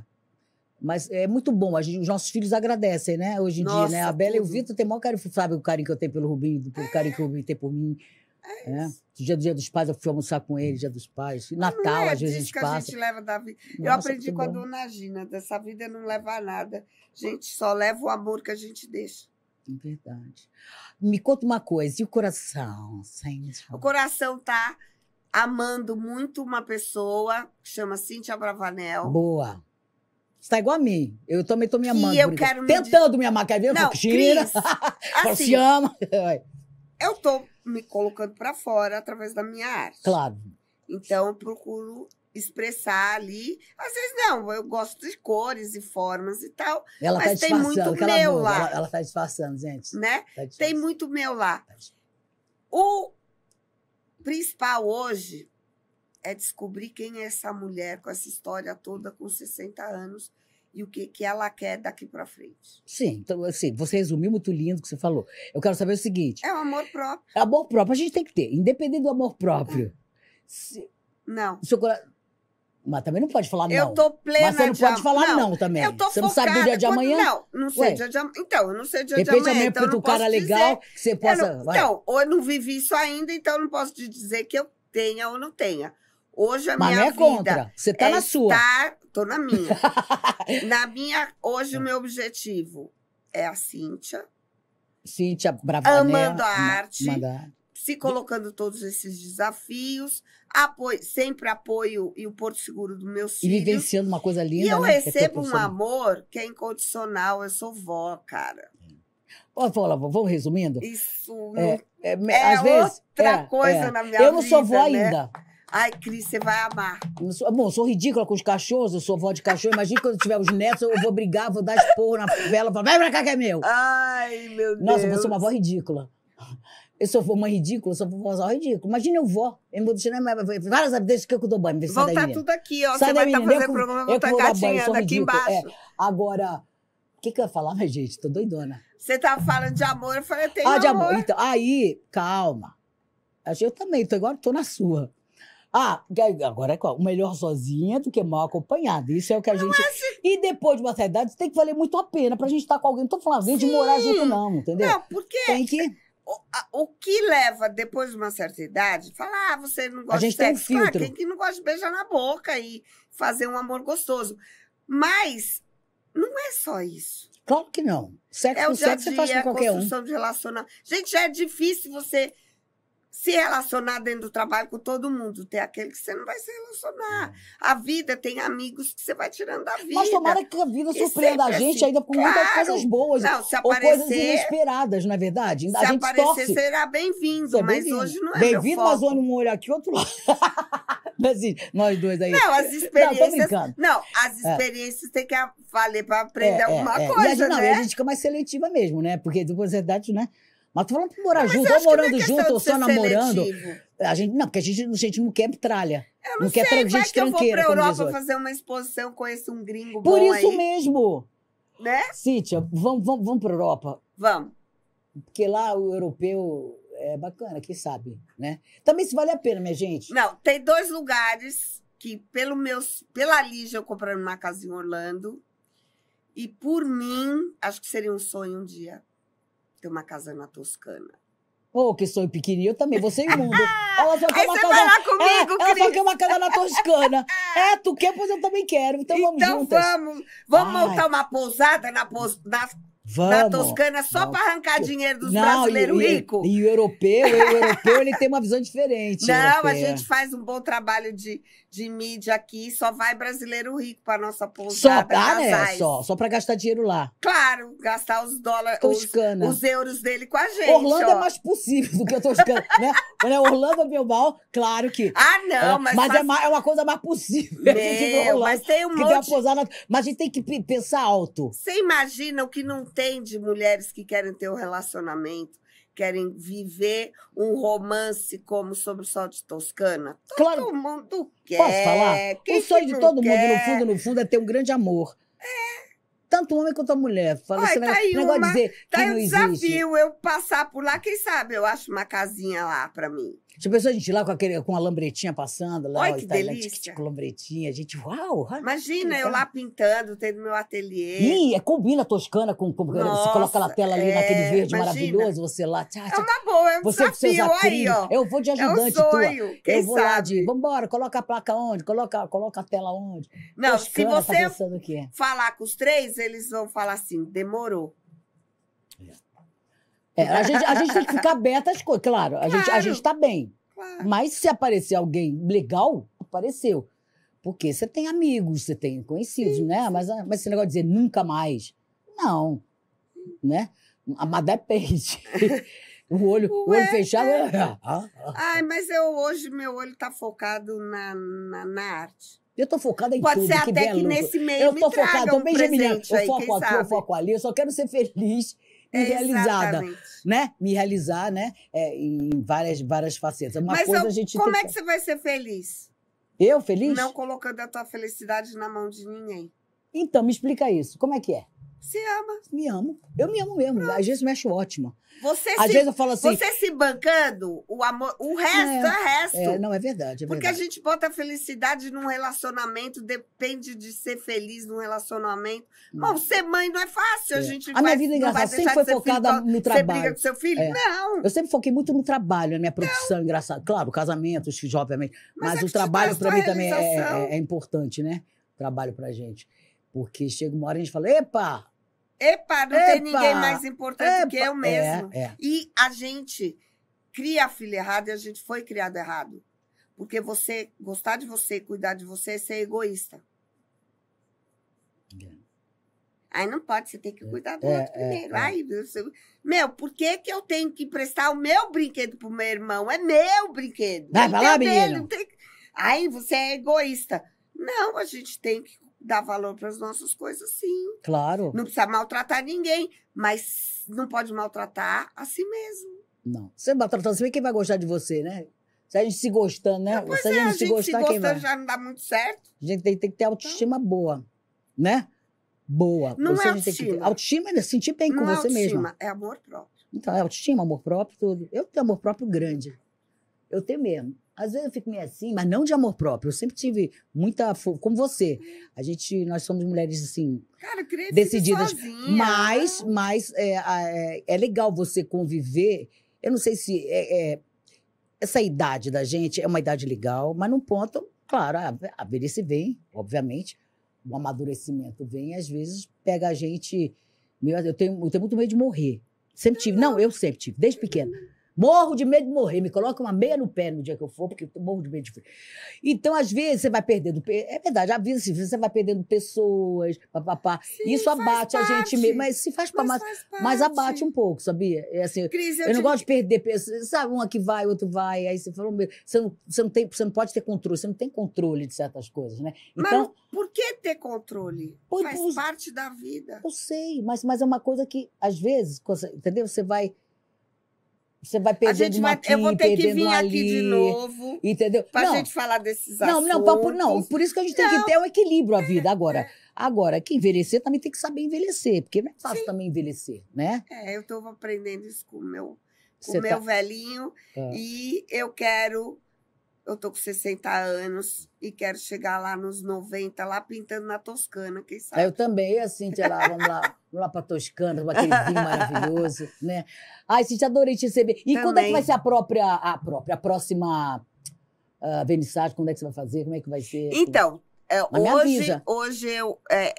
Mas é muito bom, a gente, os nossos filhos agradecem, né? Hoje em Nossa, dia, né? A Bela tudo. e o Vitor têm maior carinho, sabe o carinho que eu tenho pelo Rubinho, pelo carinho que o Rubinho tem por mim. É né? Dia do Dia dos Pais, eu fui almoçar com ele, Dia dos Pais. Natal, é às vezes, a gente que passa. a gente leva da vida. Nossa, eu aprendi com a dona Gina, dessa vida não levar nada. A gente só leva o amor que a gente deixa. É verdade. Me conta uma coisa, e o coração? o coração tá amando muito uma pessoa que chama Cíntia Bravanel. Boa. Está igual a mim. Eu também tô me amando. E eu quero me Tentando me amar, quer ver? Não, Cris, assim, se ama. Eu tô me colocando para fora através da minha arte. Claro. Então, eu procuro expressar ali. Às vezes não, eu gosto de cores e formas e tal. Ela tá mas tá tem muito meu muda, lá. Ela, está disfarçando, gente. Né? Tá Tem muito meu lá. Tá o principal hoje é descobrir quem é essa mulher com essa história toda com 60 anos e o que, que ela quer daqui para frente. Sim, então, assim, você resumiu muito lindo o que você falou. Eu quero saber o seguinte: é o amor próprio. Amor próprio, a gente tem que ter, independente do amor próprio. Se, não. Seu coração. Mas também não pode falar não. Eu tô plena Mas você não de pode am... falar não, não também. você não sabe do dia de amanhã? Não, não sei dia de amanhã. Então, eu não sei dia de, de amanhã. De repente então, um cara legal dizer... que você possa... Não... Então, ou eu não vivi isso ainda, então eu não posso te dizer que eu tenha ou não tenha. Hoje a Mas minha não é vida contra. Você tá é na sua. Estar, tô na minha. na minha, hoje o hum. meu objetivo é a Cíntia. Cíntia Bravanel. Amando a arte. Se colocando todos esses desafios, apoio, sempre apoio e o Porto Seguro do meu filho. E vivenciando uma coisa linda. E eu né? É recebo um amor que é incondicional. Eu sou vó, cara. Vamos, vamos resumindo? Isso é, é, é às vezes, outra é, coisa é. na minha vida. Eu não sou vó né? ainda. Ai, Cris, você vai amar. Sou, bom, sou ridícula com os cachorros, eu sou avó de cachorro. Imagina quando eu tiver os netos, eu vou brigar, vou dar esporro na vela, falar, vai pra cá que é meu. Ai, meu Deus. Nossa, eu é uma avó ridícula. Eu sou uma ridícula, sou uma avó ridícula. Imagina eu vó. Eu vou deixar, várias vezes que eu dou banho. Vou estar tudo aqui, ó. Sai você vai estar tá fazendo problema, vão estar gatinhando aqui embaixo. É. Agora, o que, que eu ia falar, mas, gente? Tô doidona. Você tava tá falando de amor, eu falei, tem ah, amor. Ah, de amor. Então, aí, calma. Eu também, tô, agora tô na sua. Ah, agora é qual? Melhor sozinha do que mal acompanhada. Isso é o que a não, gente. Mas... É assim. E depois de uma certa idade, tem que valer muito a pena pra gente estar com alguém. Não tô falando Sim. Ah, de morar junto, não, entendeu? Não, porque. Tem que. O, a, o que leva depois de uma certa idade? Falar, ah, você não gosta de sexo. Tem um ah, filtro. Claro, tem que não gosta de beijar na boca e fazer um amor gostoso. Mas não é só isso. Claro que não. Sexo é o dia a dia, sexo, você faz com qualquer um. construção de relacionamento. Gente, já é difícil você se relacionar dentro do trabalho com todo mundo. Tem aquele que você não vai se relacionar. Hum. A vida tem amigos que você vai tirando da vida. Mas tomara que a vida surpreenda a assim, gente assim, ainda com claro. muitas coisas boas. Não, se aparecer, ou coisas inesperadas, não é verdade? A se gente aparecer, torce. será bem-vindo, é mas bem hoje não é Bem-vindo, mas vamos um olho aqui, outro lado. assim, nós dois aí. Não, as experiências. Não, não as é. experiências é. que valer para aprender é, alguma é, coisa. E a, gente, não, a né? gente fica mais seletiva mesmo, né? Porque, de verdade, né? Mas tô falando pra morar não, é junto, ou morando é junto, ou só namorando. A gente, não, porque a gente, a gente não quer tralha. Eu não, não sei, quer pra, vai gente que eu vou pra Europa fazer uma exposição, conheço um gringo Por isso aí. mesmo. Né? Cíntia, vamos, vamos, vamos pra Europa. Vamos. Porque lá o europeu é bacana, quem sabe, né? Também se vale a pena, minha gente. Não, tem dois lugares que pelo meus, pela Lígia eu comprei uma casa em Orlando e por mim, acho que seria um sonho um dia ter uma casa na Toscana. Ô, oh, que sonho pequenininho, eu também, você imundo. Ela só quer uma casa. comigo, ela só quer uma casa na Toscana. é, tu quer, pois eu também quero. Então vamos então, juntas. vamos. Vamos Ai. montar uma pousada na, na Vamos. Na Toscana só para arrancar dinheiro dos brasileiros ricos. E, e, o europeu, o europeu ele tem uma visão diferente. Não, europeia. a gente faz um bom trabalho de, de mídia aqui, só vai brasileiro rico para nossa pousada. Só dá, né? Só, só para gastar dinheiro lá. Claro, gastar os dólares, os, os euros dele com a gente. Orlando é ó. é mais possível do que a Toscana, né? É Orlando mal, claro que. Ah, não, é, mas. Mas é faz... é, mais, é, uma coisa mais possível. Meu, Orlando, mas tem um monte... pousada, mas a gente tem que pensar alto. Você imagina o que não tem de mulheres que querem ter um relacionamento querem viver um romance como Sobre o Sol de Toscana? Todo claro. mundo quer. Posso falar? Quem o sonho de todo quer? mundo, no fundo, no fundo, é ter um grande amor. É. Tanto homem quanto a mulher. Fala, Ai, tá negócio, aí não uma, dizer tá que um desafio existe. eu passar por lá. Quem sabe eu acho uma casinha lá para mim. Já pensou a gente lá com, aquele, com a lambretinha passando? Lá, Olha que Itália, delícia. com a lambretinha, a gente, uau! Imagina eu lá pintando, tendo meu ateliê. Ih, é, combina a toscana com, com Nossa, você coloca na tela ali, é, naquele verde imagina. maravilhoso, você lá. Tchá, tchá, é uma boa, é um você desafio, aí, ó. Eu vou de ajudante é um sonho, tua. Quem eu vou sabe? lá de, vambora, coloca a placa onde? Coloca, coloca a tela onde? Não, toscana, se tá você tá falar com os três, eles vão falar assim, demorou. É, a, gente, a gente tem que ficar aberta às coisas, claro. A, Gente, a gente tá bem. Claro. Mas se aparecer alguém legal, apareceu. Porque você tem amigos, você tem conhecidos, Sim. né? Mas, mas esse negócio de dizer nunca mais, não. Né? Mas depende. O olho, o olho fechado. É. é. Ai, mas eu hoje meu olho está focado na, na, na, arte. Eu estou focada em Pode tudo. Pode ser que até que nesse meio eu me focada, um presente eu foco aqui, sabe? eu foco ali, eu só quero ser feliz me é, realizada, Exatamente. né? Me realizar, né? É, em várias, várias facetas. É uma Mas coisa eu, a gente como tem... é que você vai ser feliz? Eu feliz? Não colocando a tua felicidade na mão de ninguém. Então, me explica isso. Como é que é? Se ama. Me amo. Eu me amo mesmo. Pronto. Às vezes mexo ótima. Você Às se, vezes eu falo assim. Você se bancando, o amor, o resto é, é resto. É, não, é verdade, é verdade. Porque a gente bota a felicidade num relacionamento, depende de ser feliz num relacionamento. Hum. Bom, ser mãe não é fácil. A é. gente A vai, minha vida é engraçada sempre foi focada filho, no trabalho. Você briga com seu filho? É. Não. Eu sempre foquei muito no trabalho, na minha profissão, engraçada. engraçado. Claro, casamento, os obviamente. Mas, mas o trabalho para mim também é importante, né? Trabalho pra gente. Porque chega uma hora e a gente fala, epa! Epa, não epa, tem ninguém mais importante epa, que eu mesmo. É, é. E a gente cria a filha errada e a gente foi criado errado. Porque você gostar de você, cuidar de você é ser egoísta. É. Aí não pode, você tem que cuidar do é, outro é, primeiro. É. Ai, meu, por que, que eu tenho que emprestar o meu brinquedo pro meu irmão? É meu brinquedo. Vai pra lá, menino. Tem... Aí você é egoísta. Não, a gente tem que dar valor para as nossas coisas, sim. Claro. Não precisa maltratar ninguém, mas não pode maltratar a si mesmo. Não. Você maltratar vê quem vai gostar de você, né? Se a gente se gostando, né? Não, ah, se a é, gente, é, a gente se gostar, se gostar, quem já não dá muito certo. A gente tem, tem que ter autoestima então. boa, né? Boa. Não você é autoestima. Ter... Autoestima é sentir bem não com é você mesmo. É amor próprio. Então, é autoestima, amor próprio, tudo. Eu tenho amor próprio grande. Eu tenho mesmo. Às vezes eu fico meio assim, mas não de amor próprio. Eu sempre tive muita como você. A gente, nós somos mulheres assim, Cara, decididas. Sozinha, mas, né? mas é, é, é, legal você conviver. Eu não sei se é, é essa idade da gente é uma idade legal, mas num ponto, claro, a, velhice vem, obviamente, o amadurecimento vem. E às vezes pega a gente. Eu tenho, eu tenho muito medo de morrer. Sempre tive. Não, eu sempre tive, desde pequena. Morro de medo de morrer. Me coloca uma meia no pé no dia que eu for, porque eu morro de medo de frio. Então, às vezes, você vai perdendo. É verdade, às vezes você vai perdendo pessoas, papapá. Isso abate a gente mesmo. Mas se faz para mais. Mas abate um pouco, sabia? É assim, Cris, eu, eu te... não gosto de perder pessoas. Sabe, um que vai, outro vai. Aí você falou, você não, você, não tem, você não pode ter controle, você não tem controle de certas coisas, né? Então, mas por que ter controle? Pois, faz parte da vida. Eu sei, mas, mas é uma coisa que, às vezes, entendeu? Você vai você vai perdendo uma vai, aqui, Eu vou ter que vir ali, aqui de novo. Entendeu? Pra não, gente falar desses não, assuntos. Não, não, por, não, por isso que a gente não. tem que ter um equilíbrio à é. vida. Agora, agora, que envelhecer também tem que saber envelhecer, porque não é fácil Sim. também envelhecer, né? É, eu estou aprendendo isso com o meu, com meu tá... velhinho. É. E eu quero eu tô com 60 anos e quero chegar lá nos 90, lá pintando na Toscana, quem sabe? Ah, eu também, é assim, Cintia, lá, vamos lá, vamos lá pra Toscana, com aquele vinho maravilhoso, né? Ai, Cintia, adorei te receber. E também. quando é que vai ser a própria, a própria, a próxima uh, Quando é que você vai fazer? Como é que vai ser? Então, é, hoje, hoje eu, é,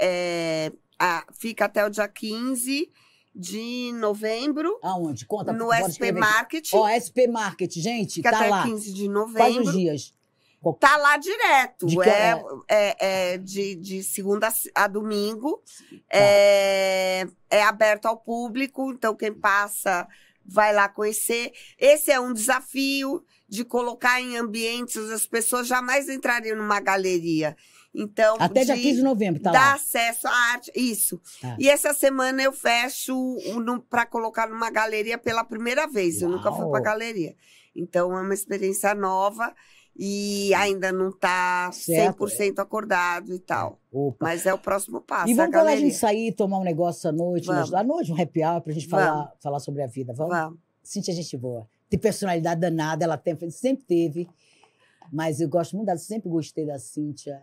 é, a, fica até o dia 15 de novembro. Aonde? Conta No SP Market. Ó, oh, SP Market, gente. Que tá até lá. 15 de novembro. Quais os dias? Tá lá direto. De é, é, é, de, de segunda a domingo. É, é aberto ao público, então quem passa vai lá conhecer. Esse é um desafio de colocar em ambientes, as pessoas jamais entrariam numa galeria. Então, até dia 15 de novembro, tá? Dá lá. acesso à arte, isso. Tá. E essa semana eu fecho um, para colocar numa galeria pela primeira vez. Uau. Eu nunca fui para galeria. Então é uma experiência nova e ainda não está 100% acordado e tal. É. Opa. Mas é o próximo passo. E vamos a, a gente sair tomar um negócio à noite, né? vamos. à noite, um happy hour, para a gente falar, falar sobre a vida. Vamos? vamos. a gente boa. Tem personalidade danada, ela tem, sempre teve. Mas eu gosto muito da, sempre gostei da Cíntia,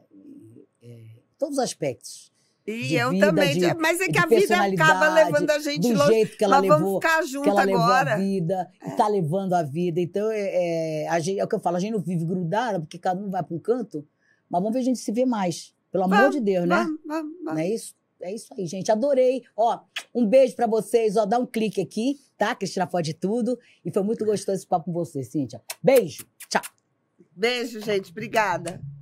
é, todos os aspectos. E de eu vida, também. De, mas é que a vida acaba levando a gente do longe. Jeito que ela mas levou, vamos ficar junto ela agora. Levou a vida, e está levando a vida. Então, é, é, gente, é, o que eu falo, a gente não vive grudada, porque cada um vai para um canto, mas vamos ver a gente se ver mais. Pelo amor vamos, de Deus, né? vamos, né? Vamos, vamos, Não é isso? É isso aí, gente. Adorei. Ó, um beijo para vocês. Ó, dá um clique aqui, tá? Cristina pode tudo. E foi muito gostoso esse papo com vocês, Cíntia. Beijo. Tchau. Beijo, gente. Obrigada.